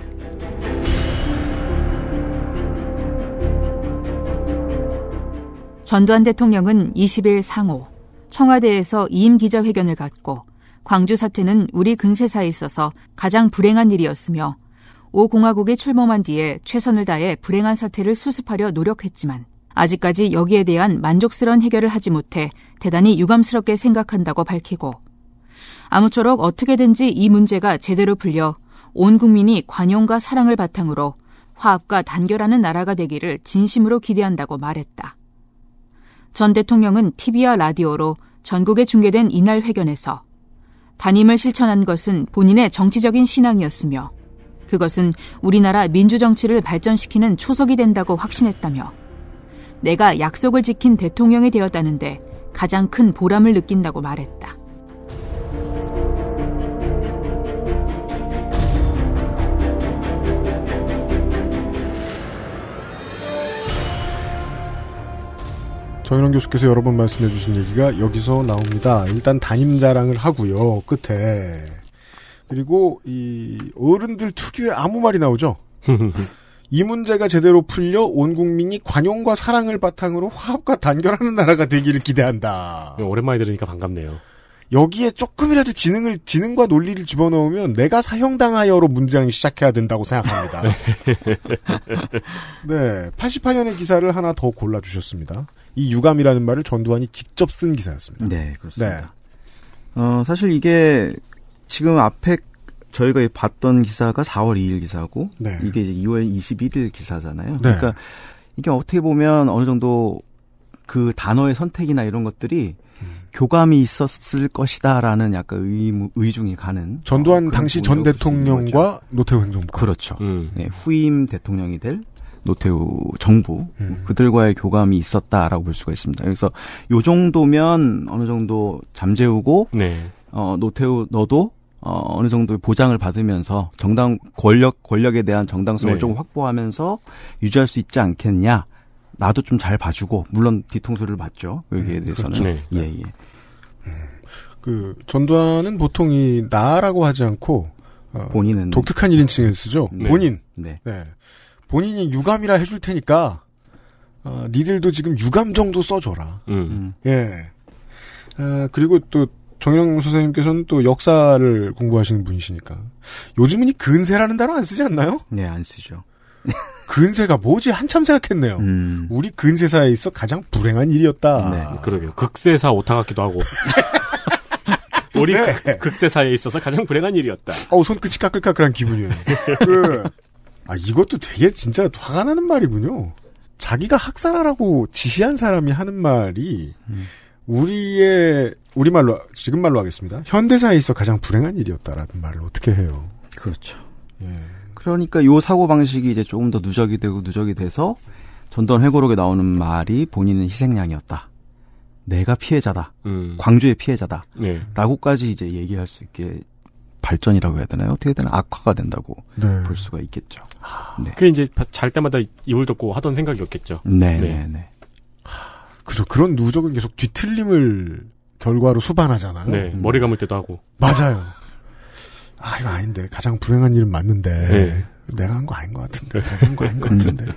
전두환 대통령은 20일 상호 청와대에서 이임 기자회견을 갖고 광주 사태는 우리 근세사에 있어서 가장 불행한 일이었으며 오 공화국이 출범한 뒤에 최선을 다해 불행한 사태를 수습하려 노력했지만 아직까지 여기에 대한 만족스러운 해결을 하지 못해 대단히 유감스럽게 생각한다고 밝히고 아무쪼록 어떻게든지 이 문제가 제대로 풀려 온 국민이 관용과 사랑을 바탕으로 화합과 단결하는 나라가 되기를 진심으로 기대한다고 말했다. 전 대통령은 TV와 라디오로 전국에 중계된 이날 회견에서 단임을 실천한 것은 본인의 정치적인 신앙이었으며 그것은 우리나라 민주정치를 발전시키는 초석이 된다고 확신했다며 내가 약속을 지킨 대통령이 되었다는데 가장 큰 보람을 느낀다고 말했다. 정윤원 교수께서 여러 번 말씀해 주신 얘기가 여기서 나옵니다. 일단 담임 자랑을 하고요. 끝에. 그리고 이 어른들 특유의 아무 말이 나오죠. 이 문제가 제대로 풀려 온 국민이 관용과 사랑을 바탕으로 화합과 단결하는 나라가 되기를 기대한다. 오랜만에 들으니까 반갑네요. 여기에 조금이라도 지능을 지능과 논리를 집어넣으면 내가 사형당하여로 문장이 시작해야 된다고 생각합니다. 네, 88년의 기사를 하나 더 골라 주셨습니다. 이 유감이라는 말을 전두환이 직접 쓴 기사였습니다. 네, 그렇습니다. 네. 어, 사실 이게 지금 앞에 저희가 봤던 기사가 4월 2일 기사고 네. 이게 이제 2월 21일 기사잖아요. 네. 그러니까 이게 어떻게 보면 어느 정도 그 단어의 선택이나 이런 것들이 음. 교감이 있었을 것이다라는 약간 의무, 의중이 가는 전두환 어, 당시 전 대통령과 노태우 행정부 그렇죠. 음. 네, 후임 대통령이 될 노태우 정부 음. 뭐 그들과의 교감이 있었다라고 볼 수가 있습니다. 그래서 요 정도면 어느 정도 잠재우고 네. 어, 노태우 너도 어, 어느 정도 보장을 받으면서 정당 권력 권력에 대한 정당성을 네. 조금 확보하면서 유지할 수 있지 않겠냐. 나도 좀 잘 봐주고 물론 뒤통수를 맞죠 여기에 음, 대해서는 예예. 그렇죠. 네. 예. 예. 음. 그 전두환은 보통 이 나라고 하지 않고 어, 본인은 독특한 1인칭을 쓰죠. 네. 본인. 네. 네. 본인이 유감이라 해줄 테니까 어, 니들도 지금 유감 정도 써줘라. 음. 음. 예. 아, 그리고 또 정영 선생님께서는 또 역사를 공부하시는 분이시니까 요즘은 이 근세라는 단어 안 쓰지 않나요? 네, 안 쓰죠. 근세가 뭐지 한참 생각했네요. 음. 우리 근세사에 있어 가장 불행한 일이었다. 네, 그러게요. 극세사 오타같기도 하고. 우리 네. 극, 세사에 있어서 가장 불행한 일이었다. 어 손끝이 까끌까끌한 기분이에요. 그, 아, 이것도 되게 진짜 화가 나는 말이군요. 자기가 학살하라고 지시한 사람이 하는 말이 우리의 우리말로 지금 말로 하겠습니다. 현대사에 있어 가장 불행한 일이었다라는 말을 어떻게 해요? 그렇죠. 예. 그러니까 요 사고 방식이 이제 조금 더 누적이 되고 누적이 돼서 전던 회고록에 나오는 말이 본인은 희생양이었다. 내가 피해자다. 음. 광주의 피해자다. 네. 라고까지 이제 얘기할 수 있게 발전이라고 해야 되나요? 어떻게 되나 악화가 된다고 네. 볼 수가 있겠죠. 네. 그게 이제 잘 때마다 이불 덮고 하던 생각이었겠죠. 네, 네, 네. 네. 그죠. 그런 누적은 계속 뒤틀림을 결과로 수반하잖아요. 네, 음. 머리 감을 때도 하고. 맞아요. 아 이거 아닌데 가장 불행한 일은 맞는데 네. 내가 한 거 아닌 것 같은데 네. 내가 한거 아닌 것 같은데. 음.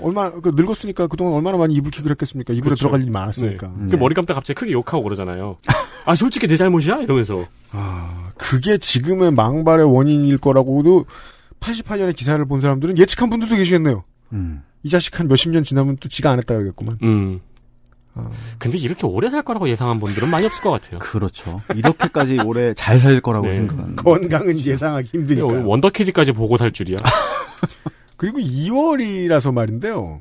얼마그 늙었으니까 그동안 얼마나 많이 이불킥을 했겠습니까? 이불에 그렇죠. 들어갈 일이 많았으니까. 네. 네. 그 머리 감다 갑자기 크게 욕하고 그러잖아요. 아 솔직히 내 잘못이야 이러면서. 아 그게 지금의 망발의 원인일 거라고도 88년에 기사를 본 사람들은 예측한 분들도 계시겠네요. 음. 이 자식 한 몇십 년 지나면 또 지가 안 했다 그러겠구만. 음. 아. 근데 이렇게 오래 살 거라고 예상한 분들은 많이 없을 것 같아요. 그렇죠. 이렇게까지 오래 잘 살 거라고 네. 생각하는. 건강은 예상하기 힘드니까. 원더키드까지 보고 살 줄이야. 그리고 2월이라서 말인데요.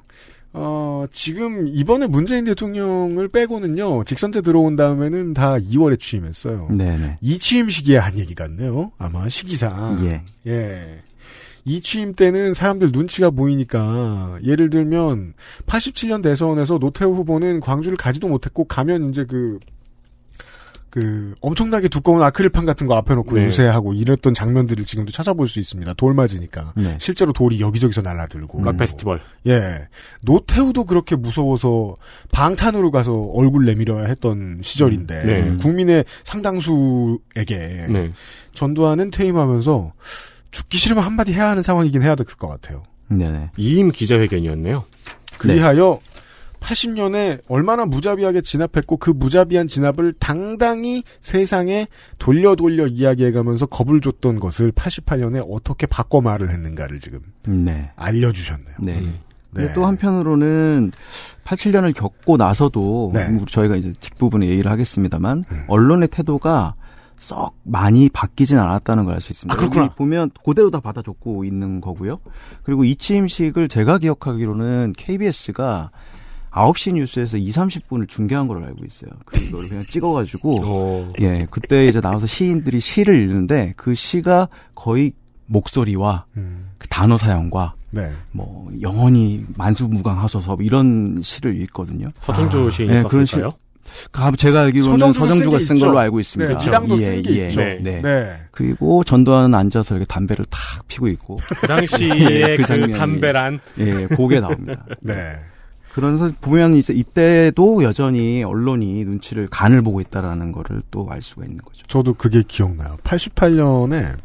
어, 지금 이번에 문재인 대통령을 빼고는요. 직선제 들어온 다음에는 다 2월에 취임했어요. 네네. 이 취임 시기에 한 얘기 같네요. 아마 시기상. 예. 예. 이 취임 때는 사람들 눈치가 보이니까 예를 들면 87년 대선에서 노태우 후보는 광주를 가지도 못했고 가면 이제 그그 엄청나게 두꺼운 아크릴판 같은 거 앞에 놓고 네. 유세하고 이랬던 장면들을 지금도 찾아볼 수 있습니다. 돌 맞으니까 네. 실제로 돌이 여기저기서 날아들고 락 페스티벌. 예, 노태우도 그렇게 무서워서 방탄으로 가서 얼굴 내밀어야 했던 시절인데 음. 네. 국민의 상당수에게 네. 전두환은 퇴임하면서 죽기 싫으면 한마디 해야 하는 상황이긴 해야 될 것 같아요. 네. 이임 기자회견이었네요. 그리하여 80년에 얼마나 무자비하게 진압했고 그 무자비한 진압을 당당히 세상에 돌려 돌려 이야기해가면서 겁을 줬던 것을 88년에 어떻게 바꿔 말을 했는가를 지금 네. 알려주셨네요. 네. 음. 네. 또 한편으로는 87년을 겪고 나서도 네. 음, 저희가 이제 뒷부분에 얘기를 하겠습니다만 음. 언론의 태도가 썩 많이 바뀌진 않았다는 걸 알 수 있습니다. 아, 그렇구나. 보면 그대로 다 받아줬고 있는 거고요. 그리고 이치임식을 제가 기억하기로는 KBS가 9시 뉴스에서 2, 30분을 중계한 걸로 알고 있어요. 그걸 그냥 찍어가지고, 오. 예, 그때 이제 나와서 시인들이 시를 읽는데 그 시가 거의 목소리와 음. 그 단어 사용과 네. 뭐 영원히 만수무강하소서 뭐 이런 시를 읽거든요. 서정주 아. 시인이 네, 그런 시요? 그 아, 제가 알기로는 서정주가 쓴, 쓴 걸로 알고 있습니다. 네, 지당도 예, 예, 있죠. 네. 네. 네. 그리고 전두환은 앉아서 이렇게 담배를 탁 피고 있고. 그 당시에 예, 그, 그 담배란. 예, 고개 나옵니다. 네. 그서 보면 이제 이때도 여전히 언론이 눈치를 간을 보고 있다라는 거를 또 알 수가 있는 거죠. 저도 그게 기억나요. 88년에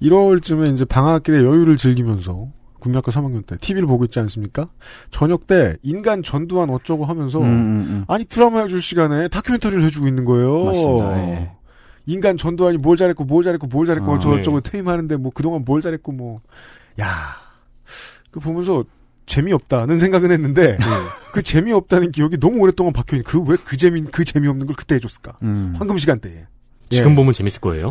1월쯤에 이제 방학기에 여유를 즐기면서 국민학교 3학년 때 TV를 보고 있지 않습니까? 저녁 때 인간 전두환 어쩌고 하면서 음, 음, 음. 아니 드라마 해줄 시간에 다큐멘터리를 해주고 있는 거예요. 맞습니다. 예. 인간 전두환이 뭘 잘했고 뭘 잘했고 뭘 잘했고 아, 어쩌고 네. 퇴임하는데 뭐 그동안 뭘 잘했고 뭐 야. 그 보면서 재미없다는 생각은 했는데 네. 그 재미없다는 기억이 너무 오랫동안 박혀있는 그왜그 그 재미 그 재미없는 걸 그때 해줬을까? 음. 황금 시간대에. 지금 예. 보면 재밌을 거예요.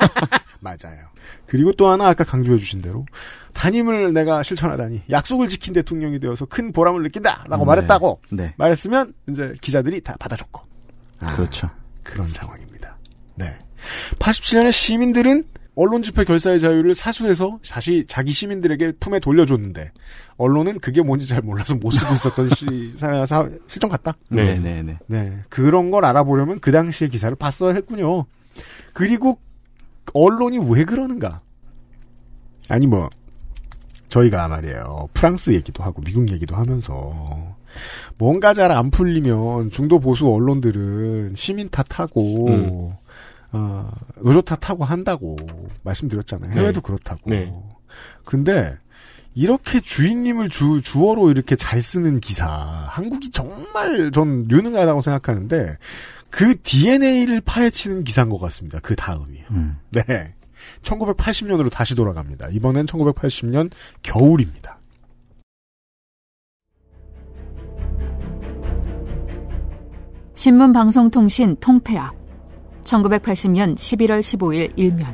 맞아요. 그리고 또 하나 아까 강조해 주신 대로 단임을 내가 실천하다니 약속을 지킨 대통령이 되어서 큰 보람을 느낀다라고 네. 말했다고 네. 말했으면 이제 기자들이 다 받아줬고. 그렇죠. 아, 그렇죠. 그런 상황입니다. 네. 87년에 시민들은 언론 집회 결사의 자유를 사수해서 다시 자기 시민들에게 품에 돌려줬는데 언론은 그게 뭔지 잘 몰라서 못 쓰고 있었던 시, 사, 사, 실종 같다. 네. 네, 네, 네. 네, 그런 걸 알아보려면 그 당시의 기사를 봤어야 했군요. 그리고 언론이 왜 그러는가? 아니 뭐 저희가 말이에요. 프랑스 얘기도 하고 미국 얘기도 하면서 뭔가 잘 안 풀리면 중도 보수 언론들은 시민 탓하고 음. 어, 의료하 타고 한다고 말씀드렸잖아요. 네. 해외도 네. 그렇다고. 네. 근데 이렇게 주인님을 주, 주어로 이렇게 잘 쓰는 기사, 한국이 정말 전 유능하다고 생각하는데, 그 DNA를 파헤치는 기사인 것 같습니다. 그 다음이요. 음. 네. 1980년으로 다시 돌아갑니다. 이번엔 1980년 겨울입니다. 신문 방송통신 통폐합 1980년 11월 15일 일면.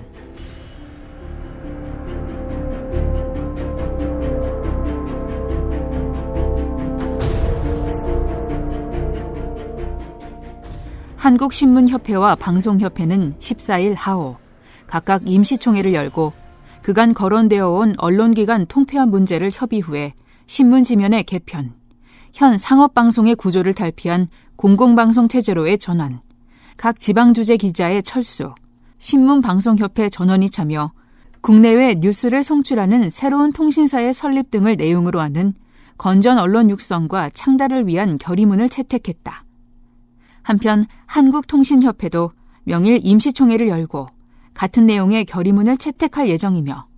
한국신문협회와 방송협회는 14일 하오 각각 임시총회를 열고 그간 거론되어 온 언론기관 통폐합 문제를 협의 후에 신문지면의 개편, 현 상업방송의 구조를 탈피한 공공방송 체제로의 전환, 각 지방주재 기자의 철수, 신문방송협회 전원이 참여, 국내외 뉴스를 송출하는 새로운 통신사의 설립 등을 내용으로 하는 건전 언론 육성과 창달을 위한 결의문을 채택했다. 한편 한국통신협회도 명일 임시총회를 열고 같은 내용의 결의문을 채택할 예정이며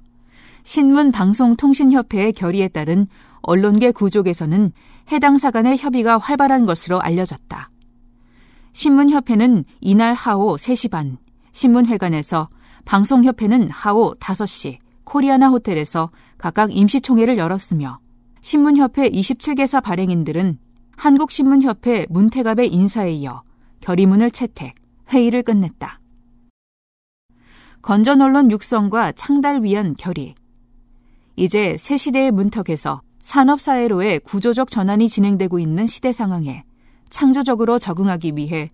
신문방송통신협회의 결의에 따른 언론계 구조에서는 해당 사간의 협의가 활발한 것으로 알려졌다. 신문협회는 이날 하오 3시 반, 신문회관에서 방송협회는 하오 5시, 코리아나 호텔에서 각각 임시총회를 열었으며 신문협회 27개사 발행인들은 한국신문협회 문태갑의 인사에 이어 결의문을 채택, 회의를 끝냈다. 건전 언론 육성과 창달 위한 결의. 이제 새 시대의 문턱에서 산업사회로의 구조적 전환이 진행되고 있는 시대 상황에 창조적으로 적응하기 위해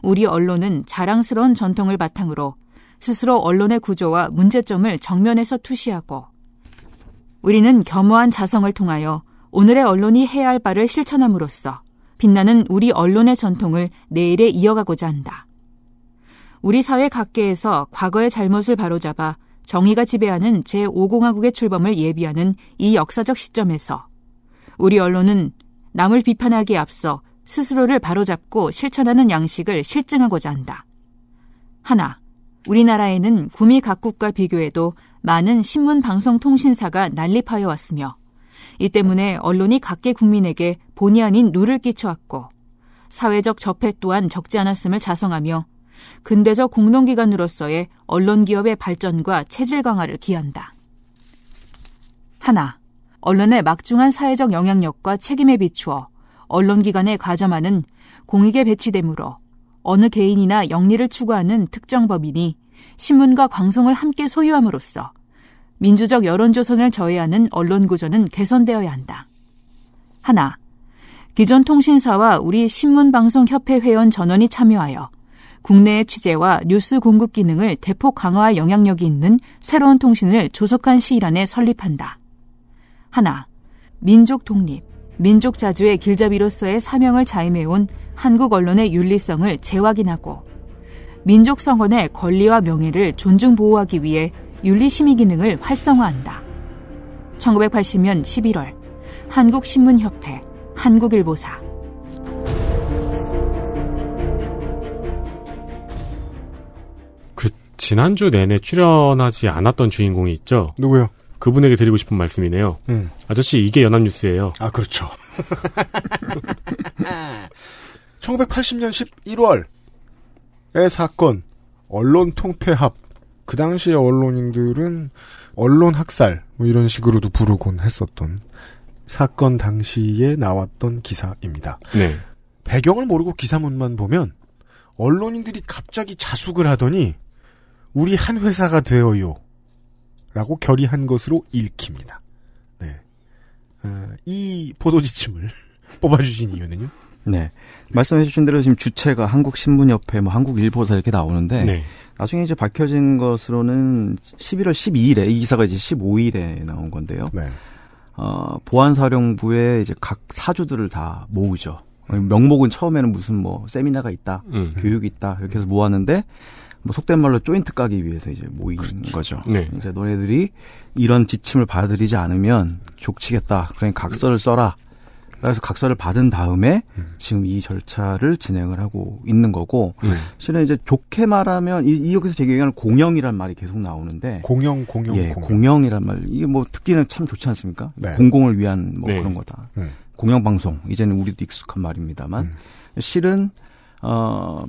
우리 언론은 자랑스러운 전통을 바탕으로 스스로 언론의 구조와 문제점을 정면에서 투시하고 우리는 겸허한 자성을 통하여 오늘의 언론이 해야 할 바를 실천함으로써 빛나는 우리 언론의 전통을 내일에 이어가고자 한다. 우리 사회 각계에서 과거의 잘못을 바로잡아 정의가 지배하는 제5공화국의 출범을 예비하는 이 역사적 시점에서 우리 언론은 남을 비판하기에 앞서 스스로를 바로잡고 실천하는 양식을 실증하고자 한다. 하나, 우리나라에는 구미 각국과 비교해도 많은 신문 방송 통신사가 난립하여 왔으며 이 때문에 언론이 각계 국민에게 본의 아닌 누를 끼쳐왔고 사회적 접해 또한 적지 않았음을 자성하며 근대적 공론기관으로서의 언론 기업의 발전과 체질 강화를 기한다. 하나, 언론의 막중한 사회적 영향력과 책임에 비추어 언론기관에 가점하는 공익에 배치되므로 어느 개인이나 영리를 추구하는 특정 법인이 신문과 방송을 함께 소유함으로써 민주적 여론 조선을 저해하는 언론 구조는 개선되어야 한다. 하나, 기존 통신사와 우리 신문방송협회 회원 전원이 참여하여 국내의 취재와 뉴스 공급 기능을 대폭 강화할 영향력이 있는 새로운 통신을 조속한 시일 안에 설립한다. 하나, 민족 독립. 민족 자주의 길잡이로서의 사명을 자임해온 한국 언론의 윤리성을 재확인하고 민족 성원의 권리와 명예를 존중 보호하기 위해 윤리 심의 기능을 활성화한다. 1980년 11월 한국신문협회 한국일보사 그 지난주 내내 출연하지 않았던 주인공이 있죠. 누구요? 그분에게 드리고 싶은 말씀이네요. 음. 아저씨 이게 연합뉴스예요. 아 그렇죠. 1980년 11월의 사건 언론 통폐합 그당시의 언론인들은 언론 학살 뭐 이런 식으로도 부르곤 했었던 사건 당시에 나왔던 기사입니다. 네. 배경을 모르고 기사문만 보면 언론인들이 갑자기 자숙을 하더니 우리 한 회사가 되어요. 라고 결의한 것으로 읽힙니다. 네. 어, 이 보도지침을 뽑아주신 이유는요? 네. 말씀해주신 대로 지금 주체가 한국신문협회, 뭐 한국일보사 이렇게 나오는데, 네. 나중에 이제 밝혀진 것으로는 11월 12일에, 이 기사가 이제 15일에 나온 건데요. 네. 어, 보안사령부에 이제 각 사주들을 다 모으죠. 명목은 처음에는 무슨 뭐 세미나가 있다, 음. 교육이 있다, 이렇게 해서 모았는데, 뭐 속된 말로 조인트 까기 위해서 이제 모이는 그렇죠. 거죠. 네. 이제 너네들이 이런 지침을 받아들이지 않으면 족치겠다. 그러니 각서를 써라. 그래서 각서를 받은 다음에 지금 이 절차를 진행을 하고 있는 거고 음. 실은 이제 좋게 말하면 이, 이 여기서 제가 얘기는 공영이란 말이 계속 나오는데 공영 공영 예, 공영. 이란말 이게 뭐 듣기는 참 좋지 않습니까? 네. 공공을 위한 뭐 네. 그런 거다. 음. 공영 방송 이제는 우리도 익숙한 말입니다만 음. 실은 어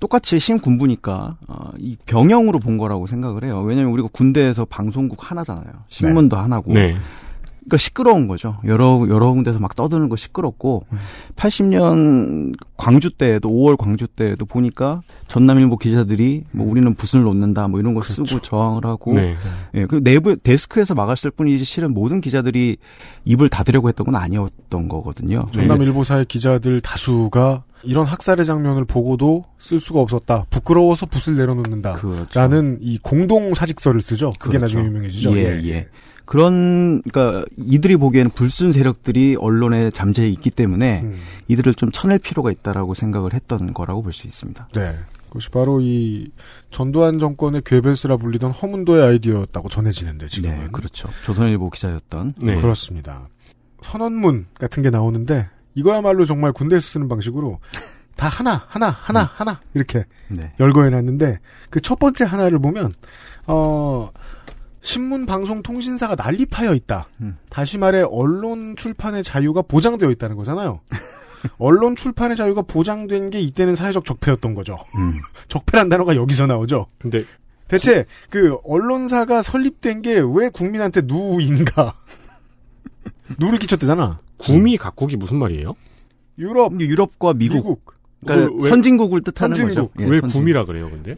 똑같이 신군부니까 어, 이 병영으로 본 거라고 생각을 해요. 왜냐하면 우리가 군대에서 방송국 하나잖아요. 신문도 네. 하나고. 네. 그니까 시끄러운 거죠. 여러 여러 군데서 막 떠드는 거 시끄럽고 80년 광주 때에도 5월 광주 때에도 보니까 전남일보 기자들이 뭐 음. 우리는 붓을 놓는다 뭐 이런 거 그렇죠. 쓰고 저항을 하고 네. 예, 그 내부 데스크에서 막았을 뿐이지 실은 모든 기자들이 입을 닫으려고 했던 건 아니었던 거거든요. 네. 전남일보사의 기자들 다수가 이런 학살의 장면을 보고도 쓸 수가 없었다. 부끄러워서 붓을 내려놓는다. 그렇죠. 라는 이 공동 사직서를 쓰죠. 그게 그렇죠. 나중에 유명해지죠. 예, 예. 예. 그런 그러니까 이들이 보기에는 불순 세력들이 언론에 잠재해 있기 때문에 음. 이들을 좀 쳐낼 필요가 있다라고 생각을 했던 거라고 볼 수 있습니다. 네. 그것이 바로 이 전두환 정권의 괴벨스라 불리던 허문도의 아이디어였다고 전해지는데 네, 지금은 네, 그렇죠. 조선일보 기자였던 네. 그렇습니다. 선언문 같은 게 나오는데 이거야말로 정말 군대에서 쓰는 방식으로 다 하나 하나 하나 음. 하나 이렇게 네. 열거해놨는데 그 첫 번째 하나를 보면 어 신문 방송 통신사가 난립하여 있다. 음. 다시 말해 언론 출판의 자유가 보장되어 있다는 거잖아요. 언론 출판의 자유가 보장된 게 이때는 사회적 적폐였던 거죠. 음. 적폐란 단어가 여기서 나오죠. 근데 대체 그 언론사가 설립된 게 왜 국민한테 누인가? 누를 끼쳤대잖아. 구미 각국이 무슨 말이에요? 유럽. 유럽과 미국. 미국. 그러니까 그 왜, 선진국을 뜻하는 선진국. 거죠. 예, 왜 선진국. 구미라 그래요, 근데?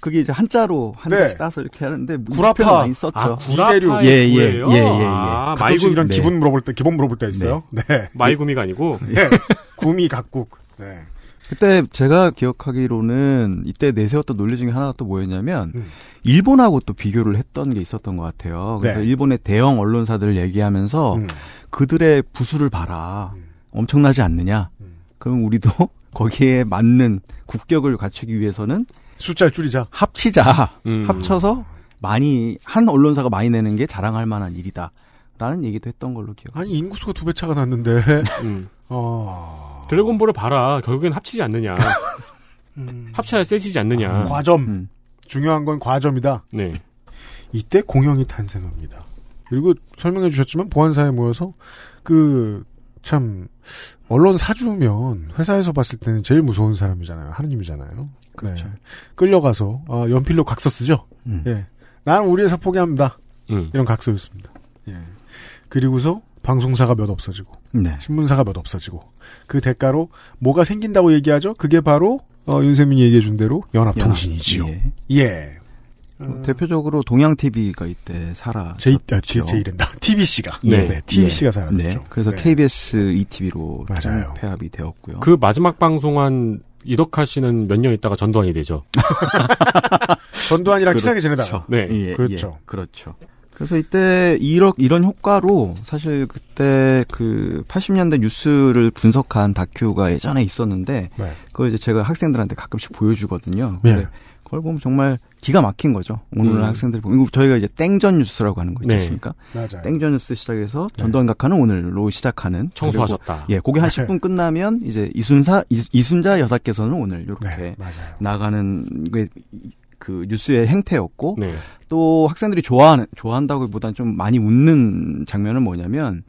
그게 이제 한자로 한자씩 네. 따서 이렇게 하는데 구라파 많이 썼죠. 아, 구라류 예예예 예, 예, 예, 아, 마이구미랑 네. 기본 물어볼 때 기본 물어볼 때 있어요. 네. 네. 마이구미가 아니고 예. 구미 각국. 네. 그때 제가 기억하기로는 이때 내세웠던 논리 중에 하나가 또 뭐였냐면 음. 일본하고 또 비교를 했던 게 있었던 것 같아요. 그래서 네. 일본의 대형 언론사들을 얘기하면서 음. 그들의 부수를 봐라. 음. 엄청나지 않느냐. 음. 그럼 우리도 거기에 맞는 국격을 갖추기 위해서는 숫자를 줄이자. 합치자. 음. 합쳐서 많이 한 언론사가 많이 내는 게 자랑할 만한 일이다. 라는 얘기도 했던 걸로 기억. 아니 인구수가 두 배 차가 났는데. 음. 어... 드래곤볼을 봐라. 결국엔 합치지 않느냐. 음. 합쳐야 세지지 않느냐. 아, 과점. 음. 중요한 건 과점이다. 네. 이때 공영이 탄생합니다. 그리고 설명해 주셨지만 보안사에 모여서 그참 언론 사주면 회사에서 봤을 때는 제일 무서운 사람이잖아요. 하느님이잖아요. 그렇죠. 네. 끌려가서 어, 연필로 각서 쓰죠. 음. 예. 난 우리 에서 포기합니다. 음. 이런 각서였습니다. 예. 그리고서 방송사가 몇 없어지고 네. 신문사가 몇 없어지고 그 대가로 뭐가 생긴다고 얘기하죠. 그게 바로 어, 윤세민이 얘기해 준 대로 연합통신이지요. 예. 예. 음. 대표적으로 동양 TV가 이때 사라. 제 아, 제 이른다. TBC가. 네, 네 TBC가 네. 사라졌죠. 네. 네. 그래서 네. KBS ETV로 맞아 폐합이 되었고요. 그 마지막 방송한 이덕하 씨는 몇 년 있다가 전두환이 되죠. 전두환이랑 그렇죠. 친하게 지내다가. 네, 음, 예, 그렇죠. 예, 그렇죠. 그래서 이때 이런 이런 효과로 사실 그때 그 80년대 뉴스를 분석한 다큐가 예전에 있었는데 네. 그걸 이제 제가 학생들한테 가끔씩 보여주거든요. 네. 그걸 보면 정말 기가 막힌 거죠. 오늘 음. 학생들 보면 이 저희가 이제 땡전 뉴스라고 하는 거 있지 네. 않습니까? 네. 땡전 뉴스 시작해서 네. 전도연각하는 오늘로 시작하는 청소하셨다. 그리고, 예, 그게 한 10분 끝나면 이제 이순사 이, 순자 여사께서는 오늘 이렇게 네, 나가는 게그 뉴스의 행태였고 네. 또 학생들이 좋아하는 좋아한다고보단 좀 많이 웃는 장면은 뭐냐면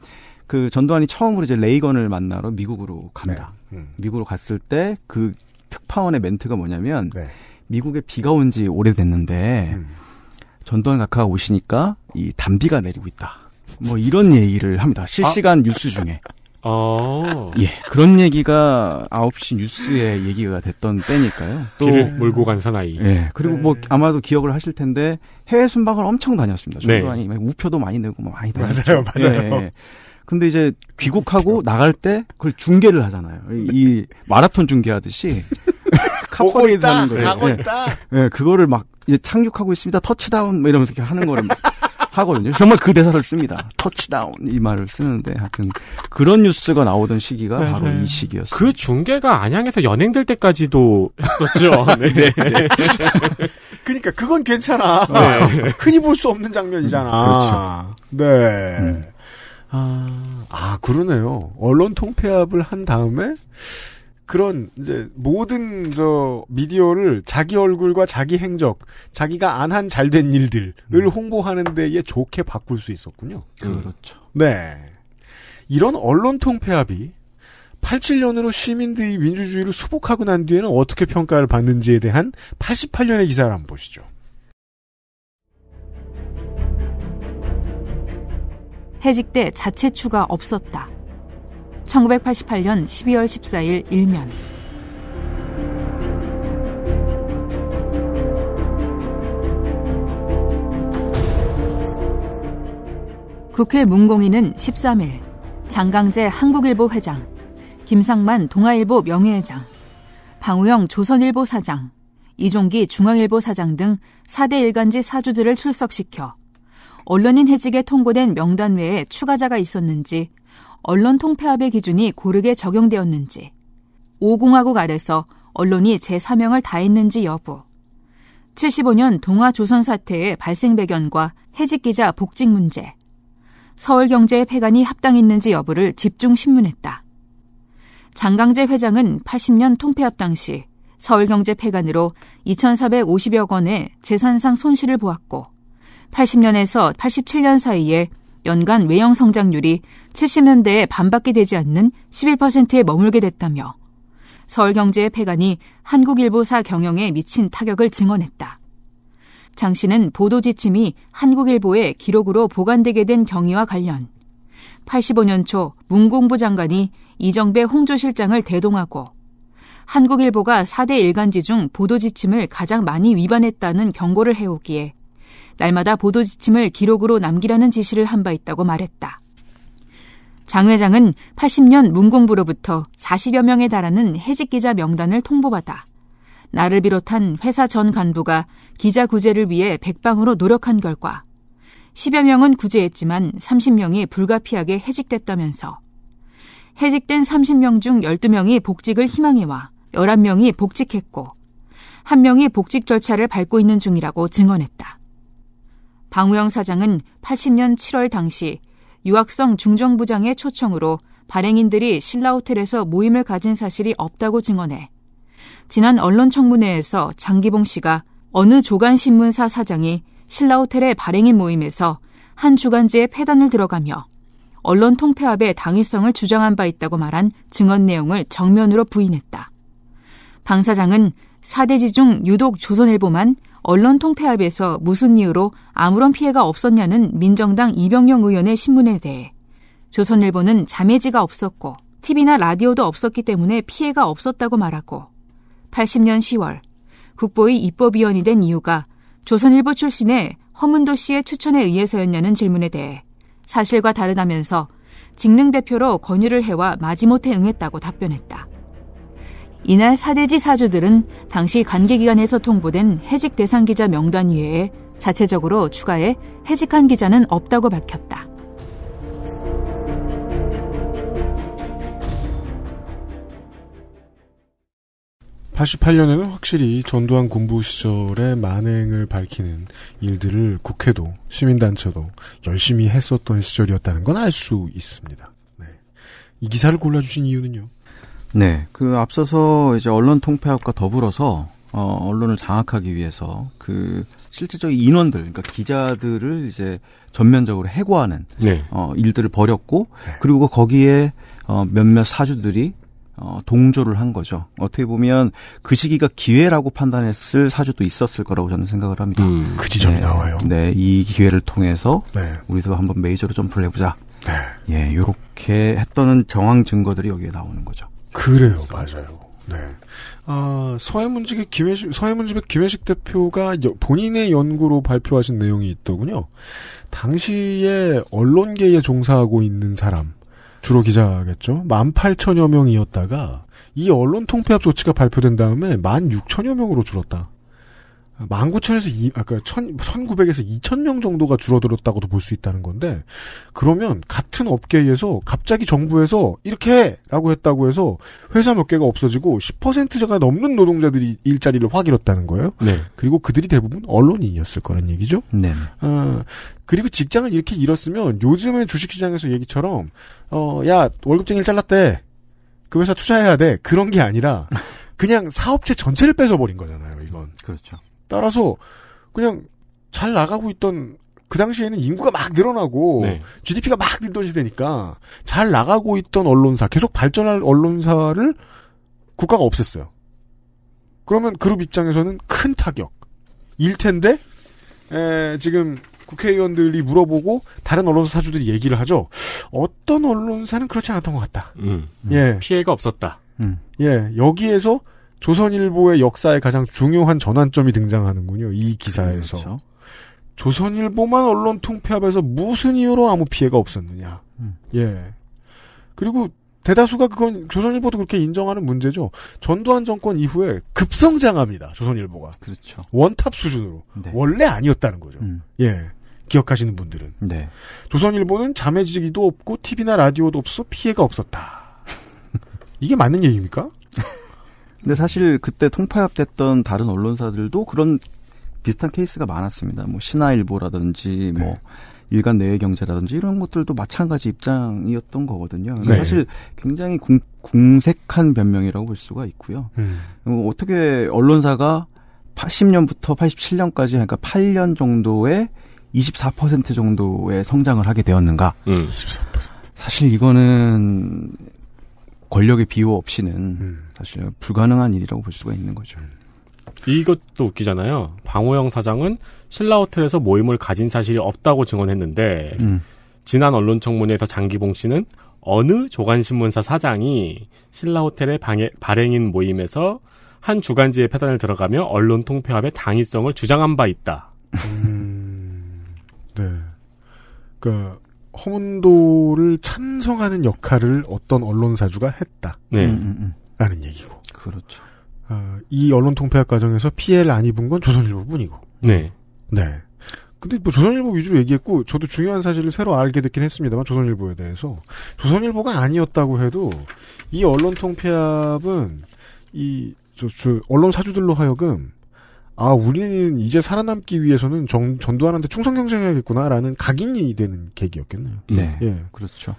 그 전두환이 처음으로 이제 레이건을 만나러 미국으로 간다. 음. 미국으로 갔을 때 그 특파원의 멘트가 뭐냐면. 미국에 비가 온 지 오래됐는데 음. 전두환 각하 가 오시니까 이 단비가 내리고 있다. 뭐 이런 얘기를 합니다. 실시간 아? 뉴스 중에. 어. 예, 그런 얘기가 9시 뉴스에 얘기가 됐던 때니까요. 또, 길을 몰고 간 사나이. 예, 그리고 뭐 네. 뭐 아마도 기억을 하실 텐데 해외 순방을 엄청 다녔습니다. 전두환이 네. 우표도 많이 내고 뭐 많이 다녔죠. 맞아요, 맞아요. 예, 예. 근데 이제 귀국하고 나갈 때 그걸 중계를 하잖아요. 이 네. 마라톤 중계하듯이 카퍼레이드하는 거예요. 가고 예. 있다. 예, 그거를 막 이제 착륙하고 있습니다. 터치다운 뭐 이러면서 이렇게 하는 거를 하거든요. 정말 그 대사를 씁니다. 터치다운 이 말을 쓰는데 하여튼 그런 뉴스가 나오던 시기가 맞 바로 이 시기였어요. 그 중계가 안양에서 연행될 때까지도 했었죠. 네. 네. 그러니까 그건 괜찮아. 네. 흔히 볼 수 없는 장면이잖아. 음, 그렇죠. 네. 음. 아, 아 그러네요. 언론 통폐합을 한 다음에 그런 이제 모든 저 미디어를 자기 얼굴과 자기 행적, 자기가 안 한 잘 된 일들을 음. 홍보하는 데에 좋게 바꿀 수 있었군요. 그 그렇죠. 네. 이런 언론 통폐합이 87년으로 시민들이 민주주의를 수복하고 난 뒤에는 어떻게 평가를 받는지에 대한 88년의 기사를 한번 보시죠. 해직때 자체 추가 없었다. 1988년 12월 14일 일면 국회 문공위는 13일 장강재 한국일보 회장, 김상만 동아일보 명예회장, 방우영 조선일보 사장, 이종기 중앙일보 사장 등 4대 일간지 사주들을 출석시켜 언론인 해직에 통고된 명단 외에 추가자가 있었는지 언론 통폐합의 기준이 고르게 적용되었는지, 5공화국 아래서 언론이 제 사명을 다했는지 여부, 75년 동아 조선 사태의 발생 배경과 해직 기자 복직 문제, 서울 경제의 폐간이 합당했는지 여부를 집중 심문했다 장강재 회장은 80년 통폐합 당시 서울 경제 폐간으로 2 4 5 0억원의 재산상 손실을 보았고 80년에서 87년 사이에 연간 외형 성장률이 70년대에 반밖에 되지 않는 11%에 머물게 됐다며 서울경제의 폐간이 한국일보사 경영에 미친 타격을 증언했다. 장 씨는 보도지침이 한국일보의 기록으로 보관되게 된 경위와 관련 85년 초 문공부 장관이 이정배 홍조실장을 대동하고 한국일보가 4대 일간지 중 보도지침을 가장 많이 위반했다는 경고를 해오기에 날마다 보도 지침을 기록으로 남기라는 지시를 한 바 있다고 말했다. 장 회장은 80년 문공부로부터 40여 명에 달하는 해직 기자 명단을 통보받아 나를 비롯한 회사 전 간부가 기자 구제를 위해 백방으로 노력한 결과 10여 명은 구제했지만 30명이 불가피하게 해직됐다면서 해직된 30명 중 12명이 복직을 희망해와 11명이 복직했고 1명이 복직 절차를 밟고 있는 중이라고 증언했다. 방우영 사장은 80년 7월 당시 유학성 중정부장의 초청으로 발행인들이 신라호텔에서 모임을 가진 사실이 없다고 증언해 지난 언론 청문회에서 장기봉 씨가 어느 조간신문사 사장이 신라호텔의 발행인 모임에서 한 주간지에 폐단을 들어가며 언론 통폐합의 당위성을 주장한 바 있다고 말한 증언 내용을 정면으로 부인했다. 방 사장은 사대지 중 유독 조선일보만 언론 통폐합에서 무슨 이유로 아무런 피해가 없었냐는 민정당 이병영 의원의 신문에 대해 조선일보는 자매지가 없었고 TV나 라디오도 없었기 때문에 피해가 없었다고 말하고 80년 10월 국보의 입법위원이 된 이유가 조선일보 출신의 허문도 씨의 추천에 의해서였냐는 질문에 대해 사실과 다르다면서 직능 대표로 권유를 해와 마지못해 응했다고 답변했다. 이날 사대지 사주들은 당시 관계기관에서 통보된 해직 대상 기자 명단 이외에 자체적으로 추가해 해직한 기자는 없다고 밝혔다. (88년에는) 확실히 전두환 군부 시절의 만행을 밝히는 일들을 국회도 시민단체도 열심히 했었던 시절이었다는 건 알 수 있습니다. 네. 이 기사를 골라주신 이유는요? 네, 그 앞서서 이제 언론 통폐합과 더불어서 어, 언론을 장악하기 위해서 그 실질적인 인원들, 그러니까 기자들을 이제 전면적으로 해고하는 네. 어, 일들을 벌였고 네. 그리고 그 거기에 어, 몇몇 사주들이 어, 동조를 한 거죠. 어떻게 보면 그 시기가 기회라고 판단했을 사주도 있었을 거라고 저는 생각을 합니다. 음, 그 지점이 네, 나와요. 네, 이 기회를 통해서 네. 우리도 한번 메이저로 점프를 해보자. 네. 예, 요렇게 했던 정황 증거들이 여기에 나오는 거죠. 그래요, 맞아요. 네. 아, 서해문집의 김혜식, 서해문집의 김혜식 대표가 여, 본인의 연구로 발표하신 내용이 있더군요. 당시에 언론계에 종사하고 있는 사람, 주로 기자겠죠? 만팔천여 명이었다가, 이 언론 통폐합 조치가 발표된 다음에 만육천여 명으로 줄었다. 19,000에서 2, 아까 1 900에서 2,000명 정도가 줄어들었다고도 볼 수 있다는 건데, 그러면 같은 업계에서 갑자기 정부에서 이렇게 해! 라고 했다고 해서 회사 몇 개가 없어지고 10%가 넘는 노동자들이 일자리를 확 잃었다는 거예요. 네. 그리고 그들이 대부분 언론인이었을 거란 얘기죠. 네. 아, 그리고 직장을 이렇게 잃었으면 요즘의 주식시장에서 얘기처럼, 어, 야, 월급쟁이 잘랐대. 그 회사 투자해야 돼. 그런 게 아니라, 그냥 사업체 전체를 뺏어버린 거잖아요, 이건. 그렇죠. 따라서 그냥 잘 나가고 있던 그 당시에는 인구가 막 늘어나고 네. GDP가 막 늘던 시대니까 잘 나가고 있던 언론사 계속 발전할 언론사를 국가가 없앴어요. 그러면 그룹 입장에서는 큰 타격 일 텐데 에, 지금 국회의원들이 물어보고 다른 언론사 사주들이 얘기를 하죠. 어떤 언론사는 그렇지 않았던 것 같다. 음, 예. 음. 예 피해가 없었다. 음. 예 여기에서 조선일보의 역사에 가장 중요한 전환점이 등장하는군요. 이 기사에서. 그렇죠. 조선일보만 언론 통폐합에서 무슨 이유로 아무 피해가 없었느냐. 음. 예. 그리고 대다수가 그건 조선일보도 그렇게 인정하는 문제죠. 전두환 정권 이후에 급성장합니다. 조선일보가. 그렇죠. 원탑 수준으로. 네. 원래 아니었다는 거죠. 음. 예. 기억하시는 분들은. 네. 조선일보는 자매지기도 없고 TV나 라디오도 없어 피해가 없었다. 이게 맞는 얘기입니까? 근데 사실 그때 통파협됐던 다른 언론사들도 그런 비슷한 케이스가 많았습니다. 뭐 신화일보라든지 네. 뭐 일간 내외경제라든지 이런 것들도 마찬가지 입장이었던 거거든요. 네. 사실 굉장히 궁, 궁색한 변명이라고 볼 수가 있고요. 음. 어, 어떻게 언론사가 80년부터 87년까지 그러니까 8년 정도에24% 정도의 성장을 하게 되었는가? 음. 사실 이거는 권력의 비호 없이는 음. 사실 불가능한 일이라고 볼 수가 있는 거죠. 이것도 웃기잖아요. 방호영 사장은 신라 호텔에서 모임을 가진 사실이 없다고 증언했는데 음. 지난 언론 청문회에서 장기봉 씨는 어느 조간신문사 사장이 신라 호텔의 방에 발행인 모임에서 한 주간지의 패단을 들어가며 언론 통폐합의 당위성을 주장한 바 있다. 음, 네. 그러니까 허문도를 찬성하는 역할을 어떤 언론사주가 했다. 네. 음, 음, 음. 라는 얘기고. 그렇죠. 어, 이 언론 통폐합 과정에서 피해를 안 입은 건 조선일보뿐이고. 네. 네. 근데 뭐 조선일보 위주로 얘기했고 저도 중요한 사실을 새로 알게 됐긴 했습니다만 조선일보에 대해서 조선일보가 아니었다고 해도 이 언론 통폐합은 이 저, 저 언론 사주들로 하여금 아 우리는 이제 살아남기 위해서는 정, 전두환한테 충성 경쟁해야겠구나라는 각인이 되는 계기였겠네요. 네, 예. 그렇죠.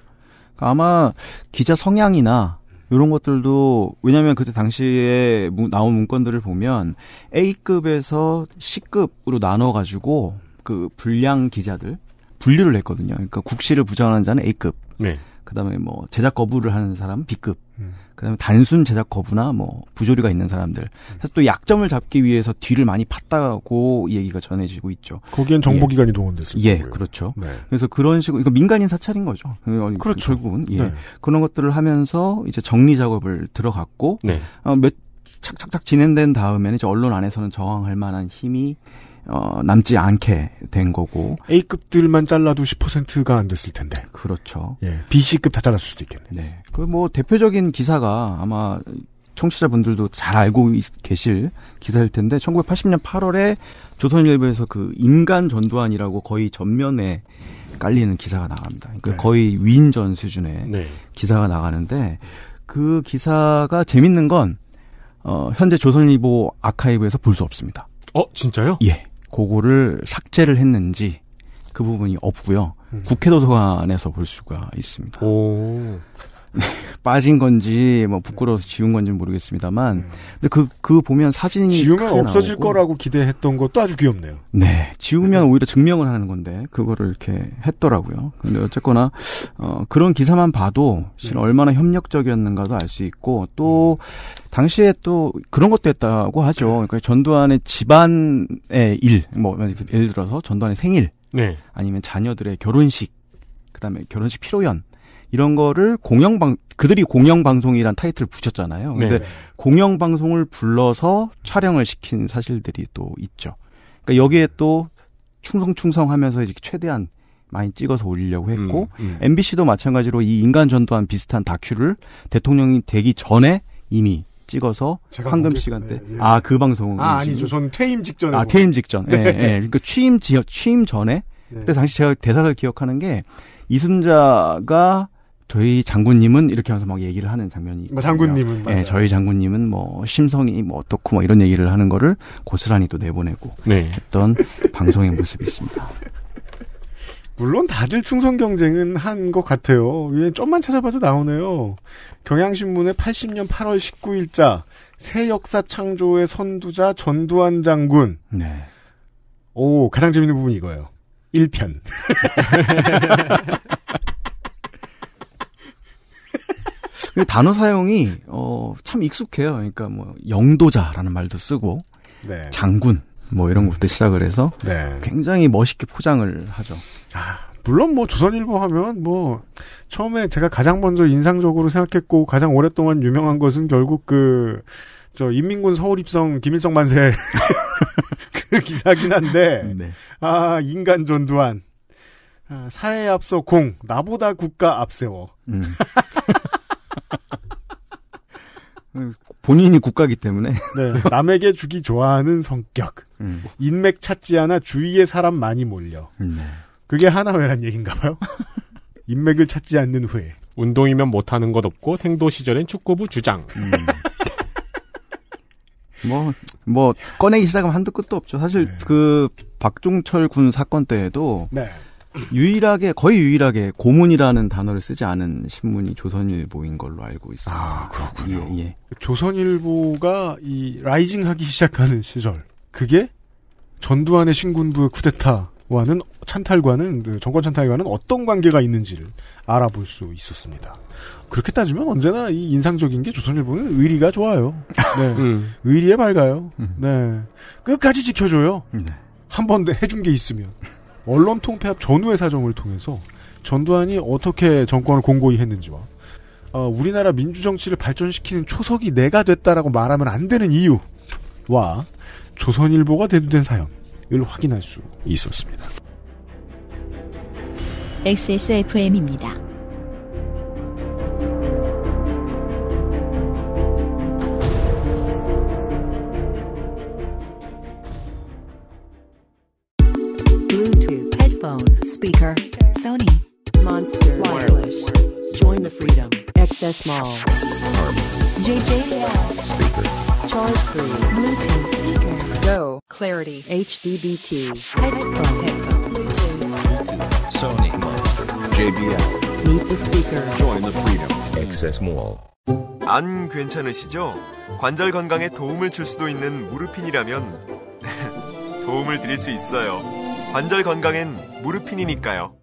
아마 기자 성향이나 이런 것들도 왜냐하면 그때 당시에 나온 문건들을 보면 A급에서 C급으로 나눠가지고 그 불량 기자들 분류를 했거든요. 그러니까 국시를 부정하는 자는 A급, 네. 그다음에 뭐 제작 거부를 하는 사람은 B급, 음. 그다음에 단순 제작 거부나 뭐 부조리가 있는 사람들. 사실 또 약점을 잡기 위해서 뒤를 많이 팠다고 얘기가 전해지고 있죠. 거기엔 정보기관이 예. 동원됐어요. 예, 거고요. 그렇죠. 네. 그래서 그런 식으로 이거 민간인 사찰인 거죠. 그, 어, 그렇죠. 결국은 예. 네. 그런 것들을 하면서 이제 정리 작업을 들어갔고 네. 어, 몇 착착착 진행된 다음에는 이제 언론 안에서는 저항할 만한 힘이 어, 남지 않게 된 거고. A급들만 잘라도 10%가 안 됐을 텐데. 그렇죠. 예. BC급 다 잘랐을 수도 있겠네요. 네. 그뭐 대표적인 기사가 아마 청취자분들도 잘 알고 계실 기사일 텐데 1980년 8월에 조선일보에서 그 인간 전두환이라고 거의 전면에 깔리는 기사가 나갑니다. 그 네. 거의 위인전 수준의 네. 기사가 나가는데 그 기사가 재밌는 건 어, 현재 조선일보 아카이브에서 볼 수 없습니다. 어, 진짜요? 예. 그거를 삭제를 했는지 그 부분이 없고요. 음. 국회 도서관에서 볼 수가 있습니다. 오. 빠진 건지 뭐 부끄러워서 지운 건지 는 모르겠습니다만 음. 근데 그그 그 보면 사진이 지우면 없어질 나오고. 거라고 기대했던 것도 아주 귀엽네요. 네, 지우면 오히려 증명을 하는 건데 그거를 이렇게 했더라고요. 근데 어쨌거나 어, 그런 기사만 봐도 실 음. 얼마나 협력적이었는가도 알 수 있고 또 음. 당시에 또 그런 것도 했다고 하죠. 네. 그러니까 전두환의 집안의 일, 뭐 예를 들어서 전두환의 생일, 네. 아니면 자녀들의 결혼식, 그다음에 결혼식 피로연 이런 거를 공영방 그들이 공영방송이란 타이틀을 붙였잖아요. 네. 근데 공영방송을 불러서 촬영을 시킨 사실들이 또 있죠. 그러니까 여기에 또 충성충성하면서 이렇게 최대한 많이 찍어서 올리려고 했고 음, 음. MBC도 마찬가지로 이 인간 전두환 비슷한 다큐를 대통령이 되기 전에 이미 찍어서 황금 시간때 예, 예. 아그 방송은 아 아니죠 전 퇴임 직전에 아 보면. 퇴임 직전 네. 예, 예. 그러니까 취임 지 취임 전에 네. 그때 당시 제가 대사를 기억하는 게 이순자가 저희 장군님은 이렇게 하면서 막 얘기를 하는 장면이 있거든요. 뭐 장군님은 예, 맞아요. 저희 장군님은 뭐 심성이 뭐 어떻고 뭐 이런 얘기를 하는 거를 고스란히 또 내보내고 네. 했던 방송의 모습이 있습니다. 물론 다들 충성 경쟁은 한 것 같아요. 좀만 찾아봐도 나오네요. 경향신문의 80년 8월 19일자 새 역사 창조의 선두자 전두환 장군. 네. 오 가장 재밌는 부분이 이거예요. 1편. 단어 사용이 어, 참 익숙해요. 그러니까 뭐 영도자라는 말도 쓰고 네. 장군 뭐 이런 것부터 음. 시작을 해서 네. 굉장히 멋있게 포장을 하죠. 아, 물론 뭐 조선일보 하면 뭐 처음에 제가 가장 먼저 인상적으로 생각했고 가장 오랫동안 유명한 것은 결국 그저 인민군 서울 입성 김일성 만세 그 기사긴 한데 네. 아 인간 전두환 아, 사회 앞서 공 나보다 국가 앞세워 음. 음, 본인이 국가기 때문에. 네, 남에게 주기 좋아하는 성격. 음. 인맥 찾지 않아 주위에 사람 많이 몰려. 음, 네. 그게 하나회란 얘기인가 봐요. 인맥을 찾지 않는 후에. 운동이면 못하는 것 없고 생도 시절엔 축구부 주장. 음. 뭐, 뭐, 꺼내기 시작하면 한도 끝도 없죠. 사실 네. 그 박종철 군 사건 때에도 네. 유일하게 거의 유일하게 고문이라는 단어를 쓰지 않은 신문이 조선일보인 걸로 알고 있습니다. 아 그렇군요. 예, 예. 조선일보가 이 라이징하기 시작하는 시절 그게 전두환의 신군부의 쿠데타와는 찬탈과는 그 정권 찬탈과는 어떤 관계가 있는지를 알아볼 수 있었습니다. 그렇게 따지면 언제나 이 인상적인 게 조선일보는 의리가 좋아요. 네, 음. 의리에 밝아요. 음. 네, 끝까지 지켜줘요. 네. 한번도 해준 게 있으면. 언론 통폐합 전후의 사정을 통해서 전두환이 어떻게 정권을 공고히 했는지와 어, 우리나라 민주정치를 발전시키는 초석이 내가 됐다라고 말하면 안 되는 이유와 조선일보가 대두된 사연을 확인할 수 있었습니다. XSFM입니다. phone, speaker, Sony, Monster, wireless, join the freedom, XS Mall, JJL, speaker, charge free, Bluetooth, speaker, Go, Clarity, HDBT, headphone, headphone, Bluetooth, Sony, Monster, JBL, meet the speaker, join the freedom, XS Mall. 안 괜찮으시죠? 관절 건강에 도움을 줄 수도 있는 무르핀이라면 도움을 드릴 수 있어요. 관절 건강엔 무릎핀이니까요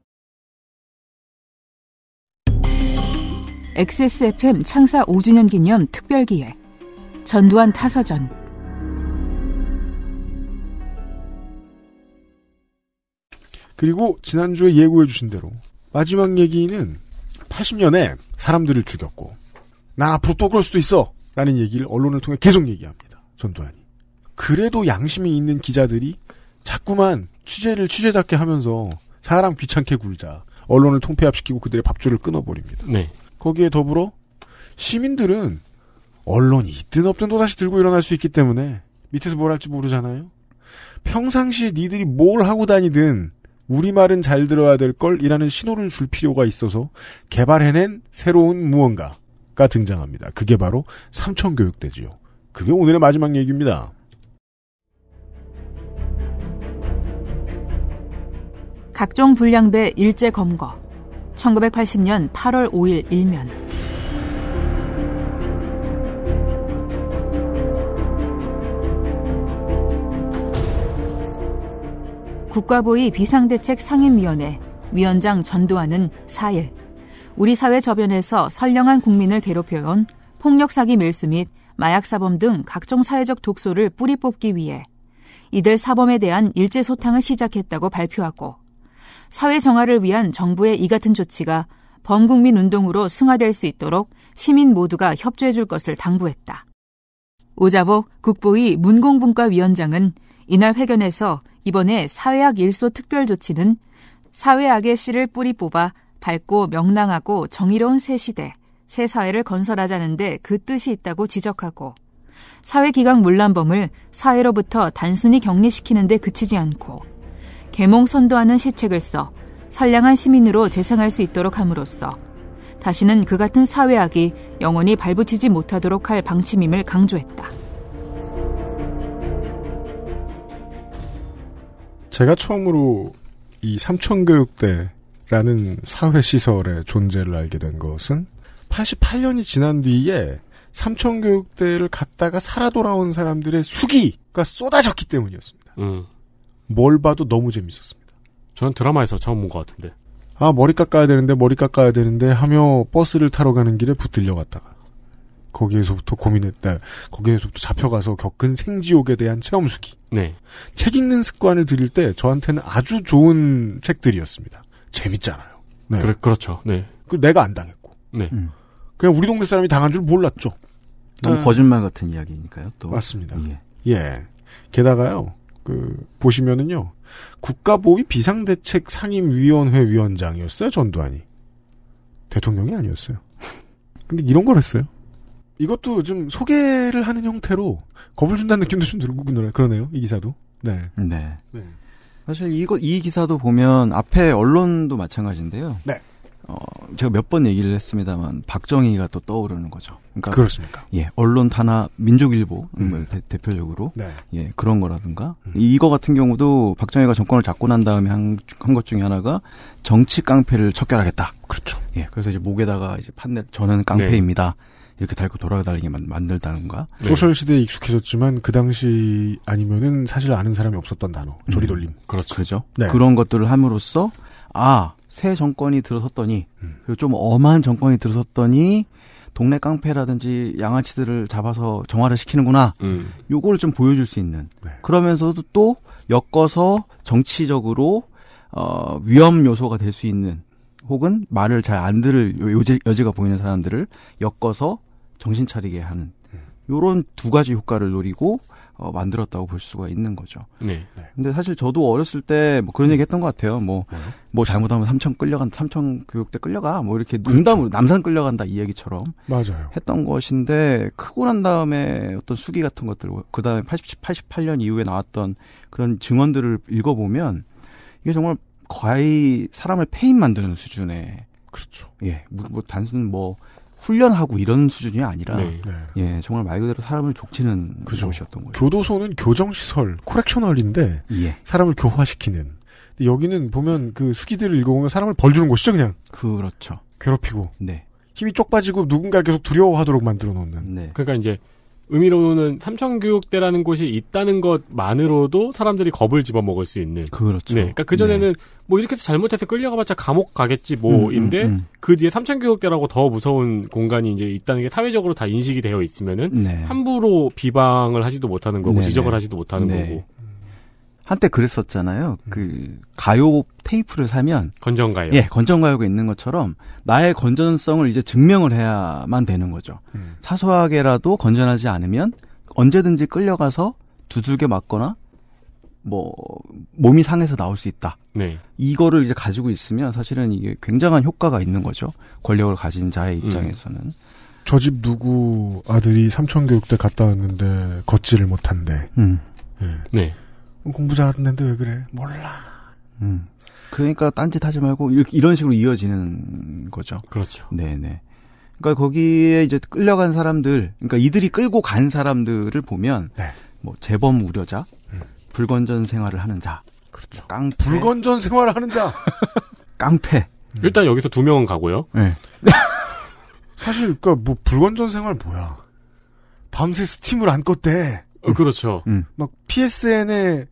XSFM 창사 5주년 기념 특별 기획 전두환 타서전 그리고 지난주에 예고해 주신 대로 마지막 얘기는 80년에 사람들을 죽였고 나 앞으로 또 그럴 수도 있어 라는 얘기를 언론을 통해 계속 얘기합니다. 전두환이. 그래도 양심이 있는 기자들이 자꾸만 취재를 취재답게 하면서 사람 귀찮게 굴자. 언론을 통폐합시키고 그들의 밥줄을 끊어버립니다. 네. 거기에 더불어 시민들은 언론이 있든 없든 또다시 들고 일어날 수 있기 때문에 밑에서 뭘 할지 모르잖아요. 평상시에 니들이 뭘 하고 다니든 우리말은 잘 들어야 될걸 이라는 신호를 줄 필요가 있어서 개발해낸 새로운 무언가가 등장합니다. 그게 바로 삼천교육대지요. 그게 오늘의 마지막 얘기입니다. 각종 불량배 일제 검거 1980년 8월 5일 일면 국가부위 비상대책 상임위원회 위원장 전두환은 4일 우리 사회 저변에서 선량한 국민을 괴롭혀온 폭력 사기 밀수 및 마약 사범 등 각종 사회적 독소를 뿌리 뽑기 위해 이들 사범에 대한 일제 소탕을 시작했다고 발표하고 사회 정화를 위한 정부의 이 같은 조치가 범국민 운동으로 승화될 수 있도록 시민 모두가 협조해 줄 것을 당부했다. 오자복 국보위 문공분과위원장은 이날 회견에서 이번에 사회학 일소 특별 조치는 사회학의 씨를 뿌리 뽑아 밝고 명랑하고 정의로운 새 시대, 새 사회를 건설하자는데 그 뜻이 있다고 지적하고 사회기강 물란범을 사회로부터 단순히 격리시키는데 그치지 않고 계몽 선도하는 시책을 써 선량한 시민으로 재생할 수 있도록 함으로써 다시는 그 같은 사회악이 영원히 발붙이지 못하도록 할 방침임을 강조했다. 제가 처음으로 이 삼천교육대라는 사회시설의 존재를 알게 된 것은 88년이 지난 뒤에 삼천교육대를 갔다가 살아 돌아온 사람들의 수기가 쏟아졌기 때문이었습니다. 음. 뭘 봐도 너무 재밌었습니다. 저는 드라마에서 처음 본 것 같은데. 아 머리 깎아야 되는데 머리 깎아야 되는데 하며 버스를 타러 가는 길에 붙들려 갔다가 거기에서부터 고민했다. 거기에서부터 잡혀가서 겪은 생지옥에 대한 체험수기. 네. 책 읽는 습관을 들일 때 저한테는 아주 좋은 책들이었습니다. 재밌잖아요. 네. 그래, 그렇죠. 네. 그 내가 안 당했고. 네. 음. 그냥 우리 동네 사람이 당한 줄 몰랐죠. 너무 아. 거짓말 같은 이야기니까요. 또 맞습니다. 예. 예. 게다가요. 그 보시면은요 국가보위 비상대책 상임위원회 위원장이었어요 전두환이 대통령이 아니었어요. 근데 이런 걸 했어요. 이것도 좀 소개를 하는 형태로 겁을 준다는 느낌도 좀 들고 그러네요 이 기사도. 네. 네. 네. 사실 이거 이 기사도 보면 앞에 언론도 마찬가지인데요. 네. 어, 제가 몇 번 얘기를 했습니다만 박정희가 또 떠오르는 거죠. 그러니까 그렇습니까? 예, 언론 탄압, 민족일보 음. 뭐 대, 표적으로 네. 예 그런 거라든가 음. 이거 같은 경우도 박정희가 정권을 잡고 난 다음에 한 것 중에 하나가 정치 깡패를 척결하겠다. 그렇죠. 예, 그래서 이제 목에다가 이제 판넬 저는 깡패입니다. 네. 이렇게 달고 돌아다니게 만들다는가. 네. 소셜 시대에 익숙해졌지만 그 당시 아니면은 사실 아는 사람이 없었던 단어, 조리돌림. 음. 그렇죠. 그죠? 네. 그런 것들을 함으로써 아새 정권이 들어섰더니 음. 그리고 좀 엄한 정권이 들어섰더니 동네 깡패라든지 양아치들을 잡아서 정화를 시키는구나. 음. 요거를 좀 보여줄 수 있는. 네. 그러면서도 또 엮어서 정치적으로 어, 위험 요소가 될 수 있는 혹은 말을 잘 안 들을 요지, 여지가 보이는 사람들을 엮어서 정신 차리게 하는 음. 요런 두 가지 효과를 노리고 어, 만들었다고 볼 수가 있는 거죠. 네. 네. 근데 사실 저도 어렸을 때 뭐 그런 얘기 했던 것 같아요. 뭐, 뭐 잘못하면 삼천 끌려간, 삼천 교육대 끌려가. 뭐 이렇게 농담으로 그렇죠. 남산 끌려간다 이 얘기처럼. 맞아요. 했던 것인데 크고 난 다음에 어떤 수기 같은 것들, 그 다음에 80, 88년 이후에 나왔던 그런 증언들을 읽어보면 이게 정말 거의 사람을 폐인 만드는 수준의 그렇죠. 예. 뭐, 뭐 단순 뭐 훈련하고 이런 수준이 아니라 네. 네. 예 정말 말 그대로 사람을 족치는 그죠. 곳이었던 거예요. 교도소는 교정 시설, 코렉셔널인데 예. 사람을 교화시키는. 근데 여기는 보면 그 수기들을 읽어보면 사람을 벌주는 곳이죠 그냥. 그렇죠. 괴롭히고. 네. 힘이 쪽 빠지고 누군가를 계속 두려워하도록 만들어 놓는. 네. 그러니까 이제 의미로는 삼천교육대라는 곳이 있다는 것만으로도 사람들이 겁을 집어먹을 수 있는. 그렇죠. 네. 그러니까 그전에는 네. 뭐 이렇게 해서 잘못해서 끌려가봤자 감옥 가겠지 뭐인데 음, 음, 음. 그 뒤에 삼천교육대라고 더 무서운 공간이 이제 있다는 게 사회적으로 다 인식이 되어 있으면은 네. 함부로 비방을 하지도 못하는 거고 네 지적을 네. 하지도 못하는 네. 거고 한때 그랬었잖아요. 그 가요 테이프를 사면 건전가요. 예, 건전가요가 있는 것처럼 나의 건전성을 이제 증명을 해야만 되는 거죠. 음. 사소하게라도 건전하지 않으면 언제든지 끌려가서 두들겨 맞거나 뭐 몸이 상해서 나올 수 있다. 네. 이거를 이제 가지고 있으면 사실은 이게 굉장한 효과가 있는 거죠. 권력을 가진 자의 입장에서는. 음. 저집 누구 아들이 삼천교육대 갔다 왔는데 걷지를 못한데. 음. 예. 네. 공부 잘하던 데왜 그래? 몰라. 음. 그러니까 딴짓 하지 말고 이렇게 이런 식으로 이어지는 거죠. 그렇죠. 네, 네. 그러니까 거기에 이제 끌려간 사람들, 그러니까 이들이 끌고 간 사람들을 보면 네. 뭐 재범 우려자, 음. 불건전 생활을 하는 자, 그렇죠. 깡패, 불건전 생활을 하는 자, 깡패. 음. 일단 여기서 두 명은 가고요. 네. 사실 그러니까 뭐 불건전 생활 뭐야? 밤새 스팀을 안 껐대. 어, 그렇죠. 음. 막 PSN에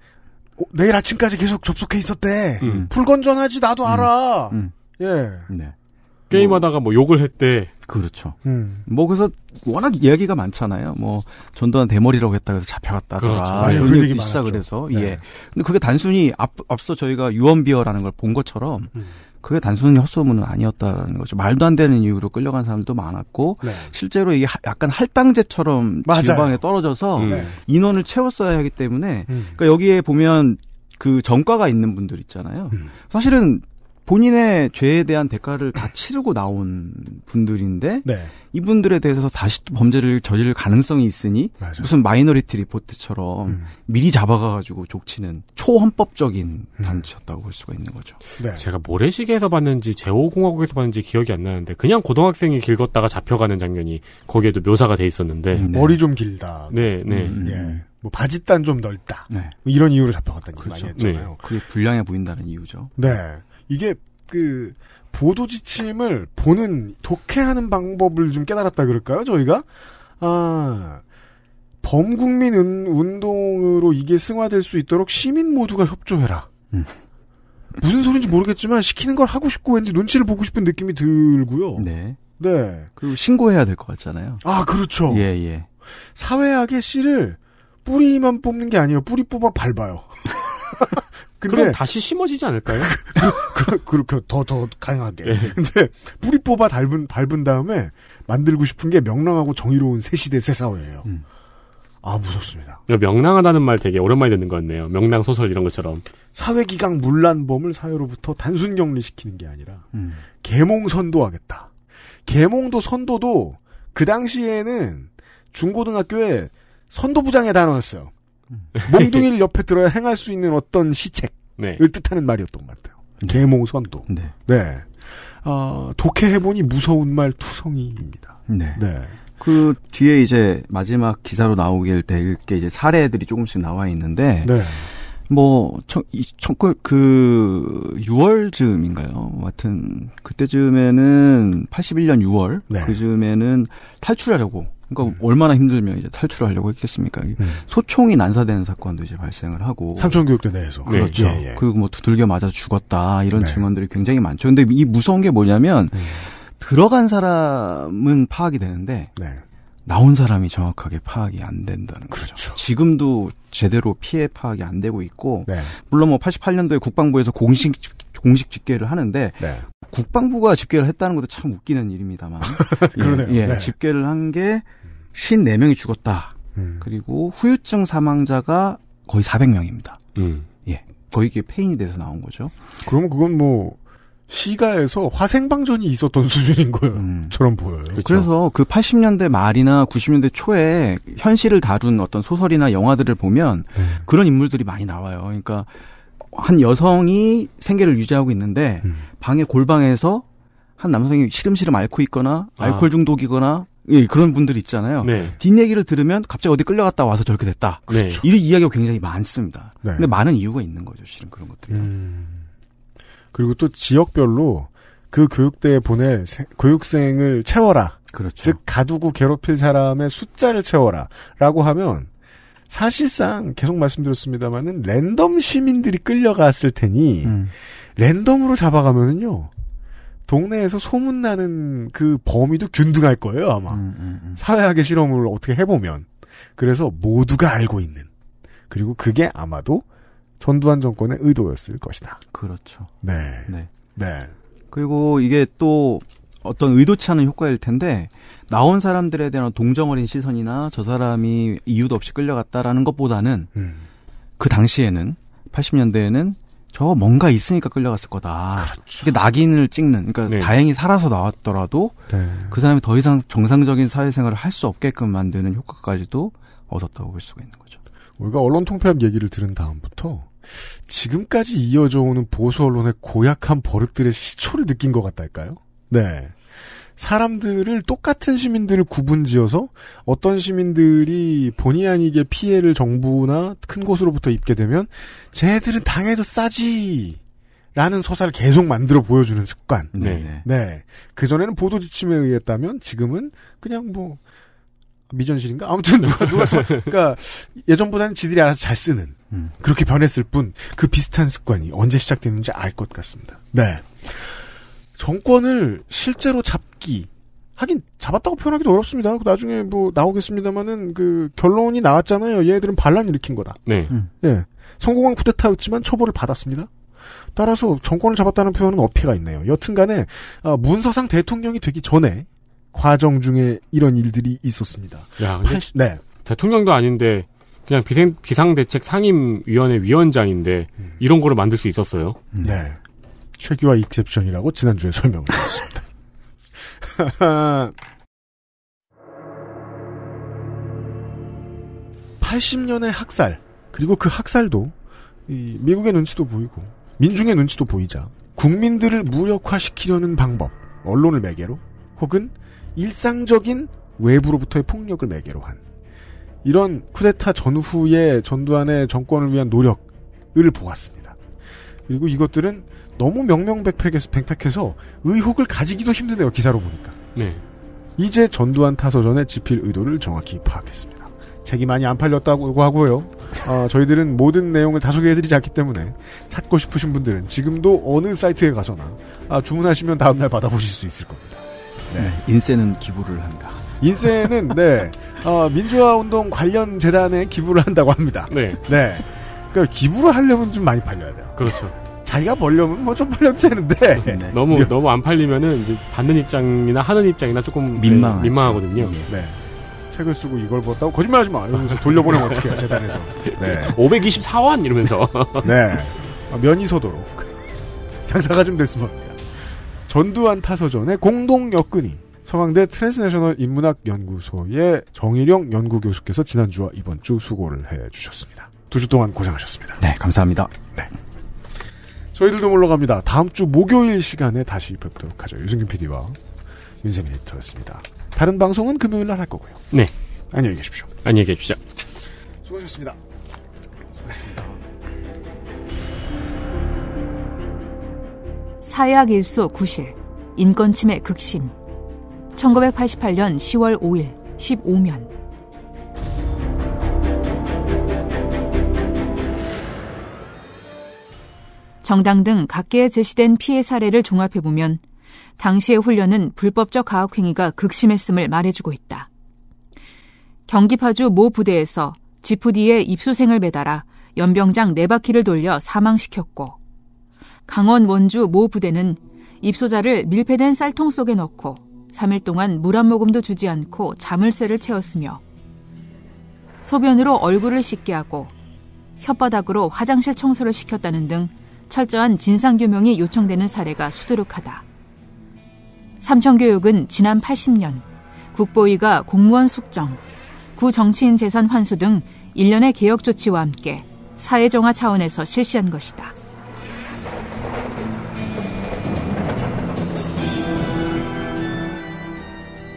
어, 내일 아침까지 계속 접속해 있었대. 음. 음. 불건전하지 나도 음. 알아. 음. 예. 네. 게임하다가 뭐 욕을 했대. 그렇죠. 음. 뭐 그래서 워낙 이야기가 많잖아요. 뭐 전두환 대머리라고 했다 그래서 잡혀갔다더라. 그렇죠. 이런 얘기 시작을 해서 네. 예. 근데 그게 단순히 앞, 앞서 저희가 유언비어라는 걸 본 것처럼 음. 그게 단순히 헛소문은 아니었다라는 거죠. 말도 안 되는 이유로 끌려간 사람들도 많았고 네. 실제로 이게 약간 할당제처럼 맞아요. 지방에 떨어져서 음. 네. 인원을 채웠어야 하기 때문에 음. 그러니까 여기에 보면 그 전과가 있는 분들 있잖아요. 음. 사실은 본인의 죄에 대한 대가를 다 치르고 나온 분들인데 네. 이분들에 대해서 다시 또 범죄를 저지를 가능성이 있으니 맞아 무슨 마이너리티 리포트처럼 음. 미리 잡아가가지고 족치는 초헌법적인 음. 단체였다고 볼 수가 있는 거죠. 네. 제가 모래시계에서 봤는지 제5공화국에서 봤는지 기억이 안 나는데 그냥 고등학생이 길 걷다가 잡혀가는 장면이 거기에도 묘사가 돼 있었는데 음, 네. 머리 좀 길다. 네, 네. 음, 음. 예. 뭐 바짓단 좀 넓다. 네. 뭐 이런 이유로 잡혀갔다는 그렇죠. 많이 했잖아요. 네. 그게 불량해 보인다는 이유죠. 네. 이게 그 보도 지침을 보는 독해하는 방법을 좀 깨달았다 그럴까요? 저희가 아 범국민 은, 운동으로 이게 승화될 수 있도록 시민 모두가 협조해라. 음. 무슨 소린지 모르겠지만 시키는 걸 하고 싶고 왠지 눈치를 보고 싶은 느낌이 들고요. 네. 네. 그리고 신고해야 될 것 같잖아요. 아 그렇죠. 예 예. 사회학의 씨를 뿌리만 뽑는 게 아니에요. 뿌리 뽑아 밟아요. 그럼 다시 심어지지 않을까요? 그, 그, 그렇게 더 더 강하게. 네. 근데 뿌리 뽑아 밟은 밟은 다음에 만들고 싶은 게 명랑하고 정의로운 새 시대 새 사회예요. 음. 아 무섭습니다. 명랑하다는 말 되게 오랜만에 듣는 것 같네요. 명랑 소설 이런 것처럼 사회기강 물란범을 사회로부터 단순 격리시키는 게 아니라 음. 계몽 선도하겠다. 계몽도 선도도 그 당시에는 중고등학교에 선도부장에다어였어요 음. 몽둥이를 옆에 들어야 행할 수 있는 어떤 시책을 네. 뜻하는 말이었던 것 같아요. 개몽선도. 네. 네. 네. 어, 독해해보니 무서운 말 투성이입니다. 네. 네. 그 뒤에 이제 마지막 기사로 나오게 될 게 이제 사례들이 조금씩 나와 있는데. 네. 뭐, 청, 이, 청, 그, 6월 즈음인가요? 하여튼, 그때쯤에는 81년 6월. 네. 그 즈음에는 탈출하려고. 그러니까 음. 얼마나 힘들면 이제 탈출 하려고 했겠습니까? 음. 소총이 난사되는 사건도 이제 발생을 하고 삼천교육대 내에서 네. 그렇죠. 네, 그리고 뭐 두들겨 맞아 죽었다 이런 네. 증언들이 굉장히 많죠. 근데 이 무서운 게 뭐냐면 음. 들어간 사람은 파악이 되는데 네. 나온 사람이 정확하게 파악이 안 된다는 그렇죠. 거죠. 지금도 제대로 피해 파악이 안 되고 있고 네. 물론 뭐 88년도에 국방부에서 공식 공식 집계를 하는데 네. 국방부가 집계를 했다는 것도 참 웃기는 일입니다만 예, 예, 네. 집계를 한게 54명이 죽었다. 음. 그리고 후유증 사망자가 거의 400명입니다. 음. 예. 거의 이게 폐인이 돼서 나온 거죠. 그럼 그건 뭐 시가에서 화생방전이 있었던 수준인 거처럼 음. 보여요. 그렇죠. 그래서그 80년대 말이나 90년대 초에 현실을 다룬 어떤 소설이나 영화들을 보면 네. 그런 인물들이 많이 나와요. 그러니까 한 여성이 생계를 유지하고 있는데 음. 방에 골방에서 한 남성이 시름시름 앓고 있거나 아. 알코올 중독이거나 예, 그런 분들 있잖아요. 네. 뒷얘기를 들으면 갑자기 어디 끌려갔다 와서 저렇게 됐다. 네. 이런 이야기가 굉장히 많습니다. 네. 근데 많은 이유가 있는 거죠, 실은 그런 것들이. 음. 그리고 또 지역별로 그 교육대에 보낼 세, 교육생을 채워라. 그렇죠. 즉 가두고 괴롭힐 사람의 숫자를 채워라라고 하면 사실상 계속 말씀드렸습니다만은 랜덤 시민들이 끌려갔을 테니 음. 랜덤으로 잡아가면은요 동네에서 소문나는 그 범위도 균등할 거예요, 아마. 음, 음, 음. 사회학의 실험을 어떻게 해보면. 그래서 모두가 알고 있는. 그리고 그게 아마도 전두환 정권의 의도였을 것이다. 그렇죠. 네. 네. 네. 그리고 이게 또 어떤 의도치 않은 효과일 텐데, 나온 사람들에 대한 동정어린 시선이나 저 사람이 이유도 없이 끌려갔다라는 것보다는, 음. 그 당시에는, 80년대에는 저 뭔가 있으니까 끌려갔을 거다. 그렇죠. 이게 낙인을 찍는. 그러니까 네. 다행히 살아서 나왔더라도 네. 그 사람이 더 이상 정상적인 사회생활을 할 수 없게끔 만드는 효과까지도 얻었다고 볼 수가 있는 거죠. 우리가 언론 통폐합 얘기를 들은 다음부터 지금까지 이어져 오는 보수 언론의 고약한 버릇들의 시초를 느낀 것 같달까요? 네. 사람들을 똑같은 시민들을 구분지어서 어떤 시민들이 본의 아니게 피해를 정부나 큰 곳으로부터 입게 되면 쟤들은 당해도 싸지. 라는 서사를 계속 만들어 보여주는 습관. 네네. 네. 네. 그전에는 보도 지침에 의했다면 지금은 그냥 뭐, 미전실인가? 아무튼 누가 누가 서, 그러니까 예전보다는 지들이 알아서 잘 쓰는 음. 그렇게 변했을 뿐 그 비슷한 습관이 언제 시작됐는지 알 것 같습니다. 네. 정권을 실제로 잡기 하긴 잡았다고 표현하기도 어렵습니다. 그 나중에 뭐 나오겠습니다만은 그 결론이 나왔잖아요. 얘네들은 반란 일으킨 거다. 네. 음. 예. 성공한 쿠데타였지만 초보를 받았습니다. 따라서 정권을 잡았다는 표현은 어폐가 있네요. 여튼간에 아, 문서상 대통령이 되기 전에 과정 중에 이런 일들이 있었습니다. 야, 80, 네. 대통령도 아닌데 그냥 비상 대책 상임위원회 위원장인데 음. 이런 거를 만들 수 있었어요. 네. 최규화 익셉션이라고 지난주에 설명을 드렸습니다. 80년의 학살 그리고 그 학살도 미국의 눈치도 보이고 민중의 눈치도 보이자 국민들을 무력화시키려는 방법 언론을 매개로 혹은 일상적인 외부로부터의 폭력을 매개로 한 이런 쿠데타 전후의 전두환의 정권을 위한 노력을 보았습니다. 그리고 이것들은 너무 명명백팩해서 백팩해서 의혹을 가지기도 힘드네요 기사로 보니까. 네. 이제 전두환 타소전의 지필 의도를 정확히 파악했습니다. 책이 많이 안 팔렸다고 하고요. 어, 저희들은 모든 내용을 다 소개해드리지 않기 때문에 찾고 싶으신 분들은 지금도 어느 사이트에 가서나 아, 주문하시면 다음날 받아보실 수 있을 겁니다. 네. 네. 인세는 기부를 한다. 인세는 네 어, 민주화 운동 관련 재단에 기부를 한다고 합니다. 네. 네. 그러니까 기부를 하려면 좀 많이 팔려야 돼요. 그렇죠. 자기가 벌려면 뭐 좀 벌려도 되는데 네. 너무 묘. 네. 너무 안 팔리면은 이제 받는 입장이나 하는 입장이나 조금 네, 민망하 민망하거든요. 네. 네. 책을 쓰고 이걸 보았다고 거짓말하지 마 이러면서 돌려보내면 어떻게 해요 재단에서 네 524원 이러면서 네 아, 면이 서도록 장사가 좀 됐으면 합니다 전두환 타서전의 공동 여근이 서강대 트랜스내셔널 인문학연구소의 정일영 연구교수께서 지난주와 이번 주 수고를 해주셨습니다 두 주 동안 고생하셨습니다 네 감사합니다 네 저희들도 물러갑니다. 다음 주 목요일 시간에 다시 뵙도록 하죠. 유승균 PD와 윤세민 에터였습니다 다른 방송은 금요일 날 할 거고요. 네. 안녕히 계십시오. 안녕히 계십시오. 수고하셨습니다. 수고하셨습니다. 사약 일소 구실 인권침해 극심 1988년 10월 5일 15면 정당 등 각계에 제시된 피해 사례를 종합해 보면 당시의 훈련은 불법적 가혹행위가 극심했음을 말해주고 있다. 경기파주 모 부대에서 지프디에 입수생을 매달아 연병장 네 바퀴를 돌려 사망시켰고 강원 원주 모 부대는 입소자를 밀폐된 쌀통 속에 넣고 3일 동안 물 한 모금도 주지 않고 자물쇠를 채웠으며 소변으로 얼굴을 씻게 하고 혓바닥으로 화장실 청소를 시켰다는 등 철저한 진상규명이 요청되는 사례가 수두룩하다. 삼청교육은 지난 80년 국보위가 공무원 숙정, 구정치인 재산 환수 등 일련의 개혁 조치와 함께 사회정화 차원에서 실시한 것이다.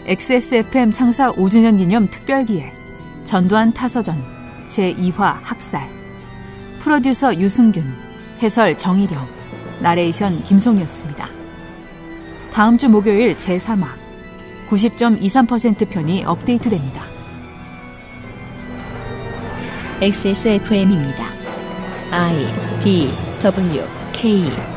XSFM 창사 5주년 기념 특별기획 전두환 타서전 제2화 학살 프로듀서 유승균 해설 정희령, 나레이션 김송이었습니다. 다음 주 목요일 제3화 90.23% 편이 업데이트됩니다. XSFM입니다. I D W K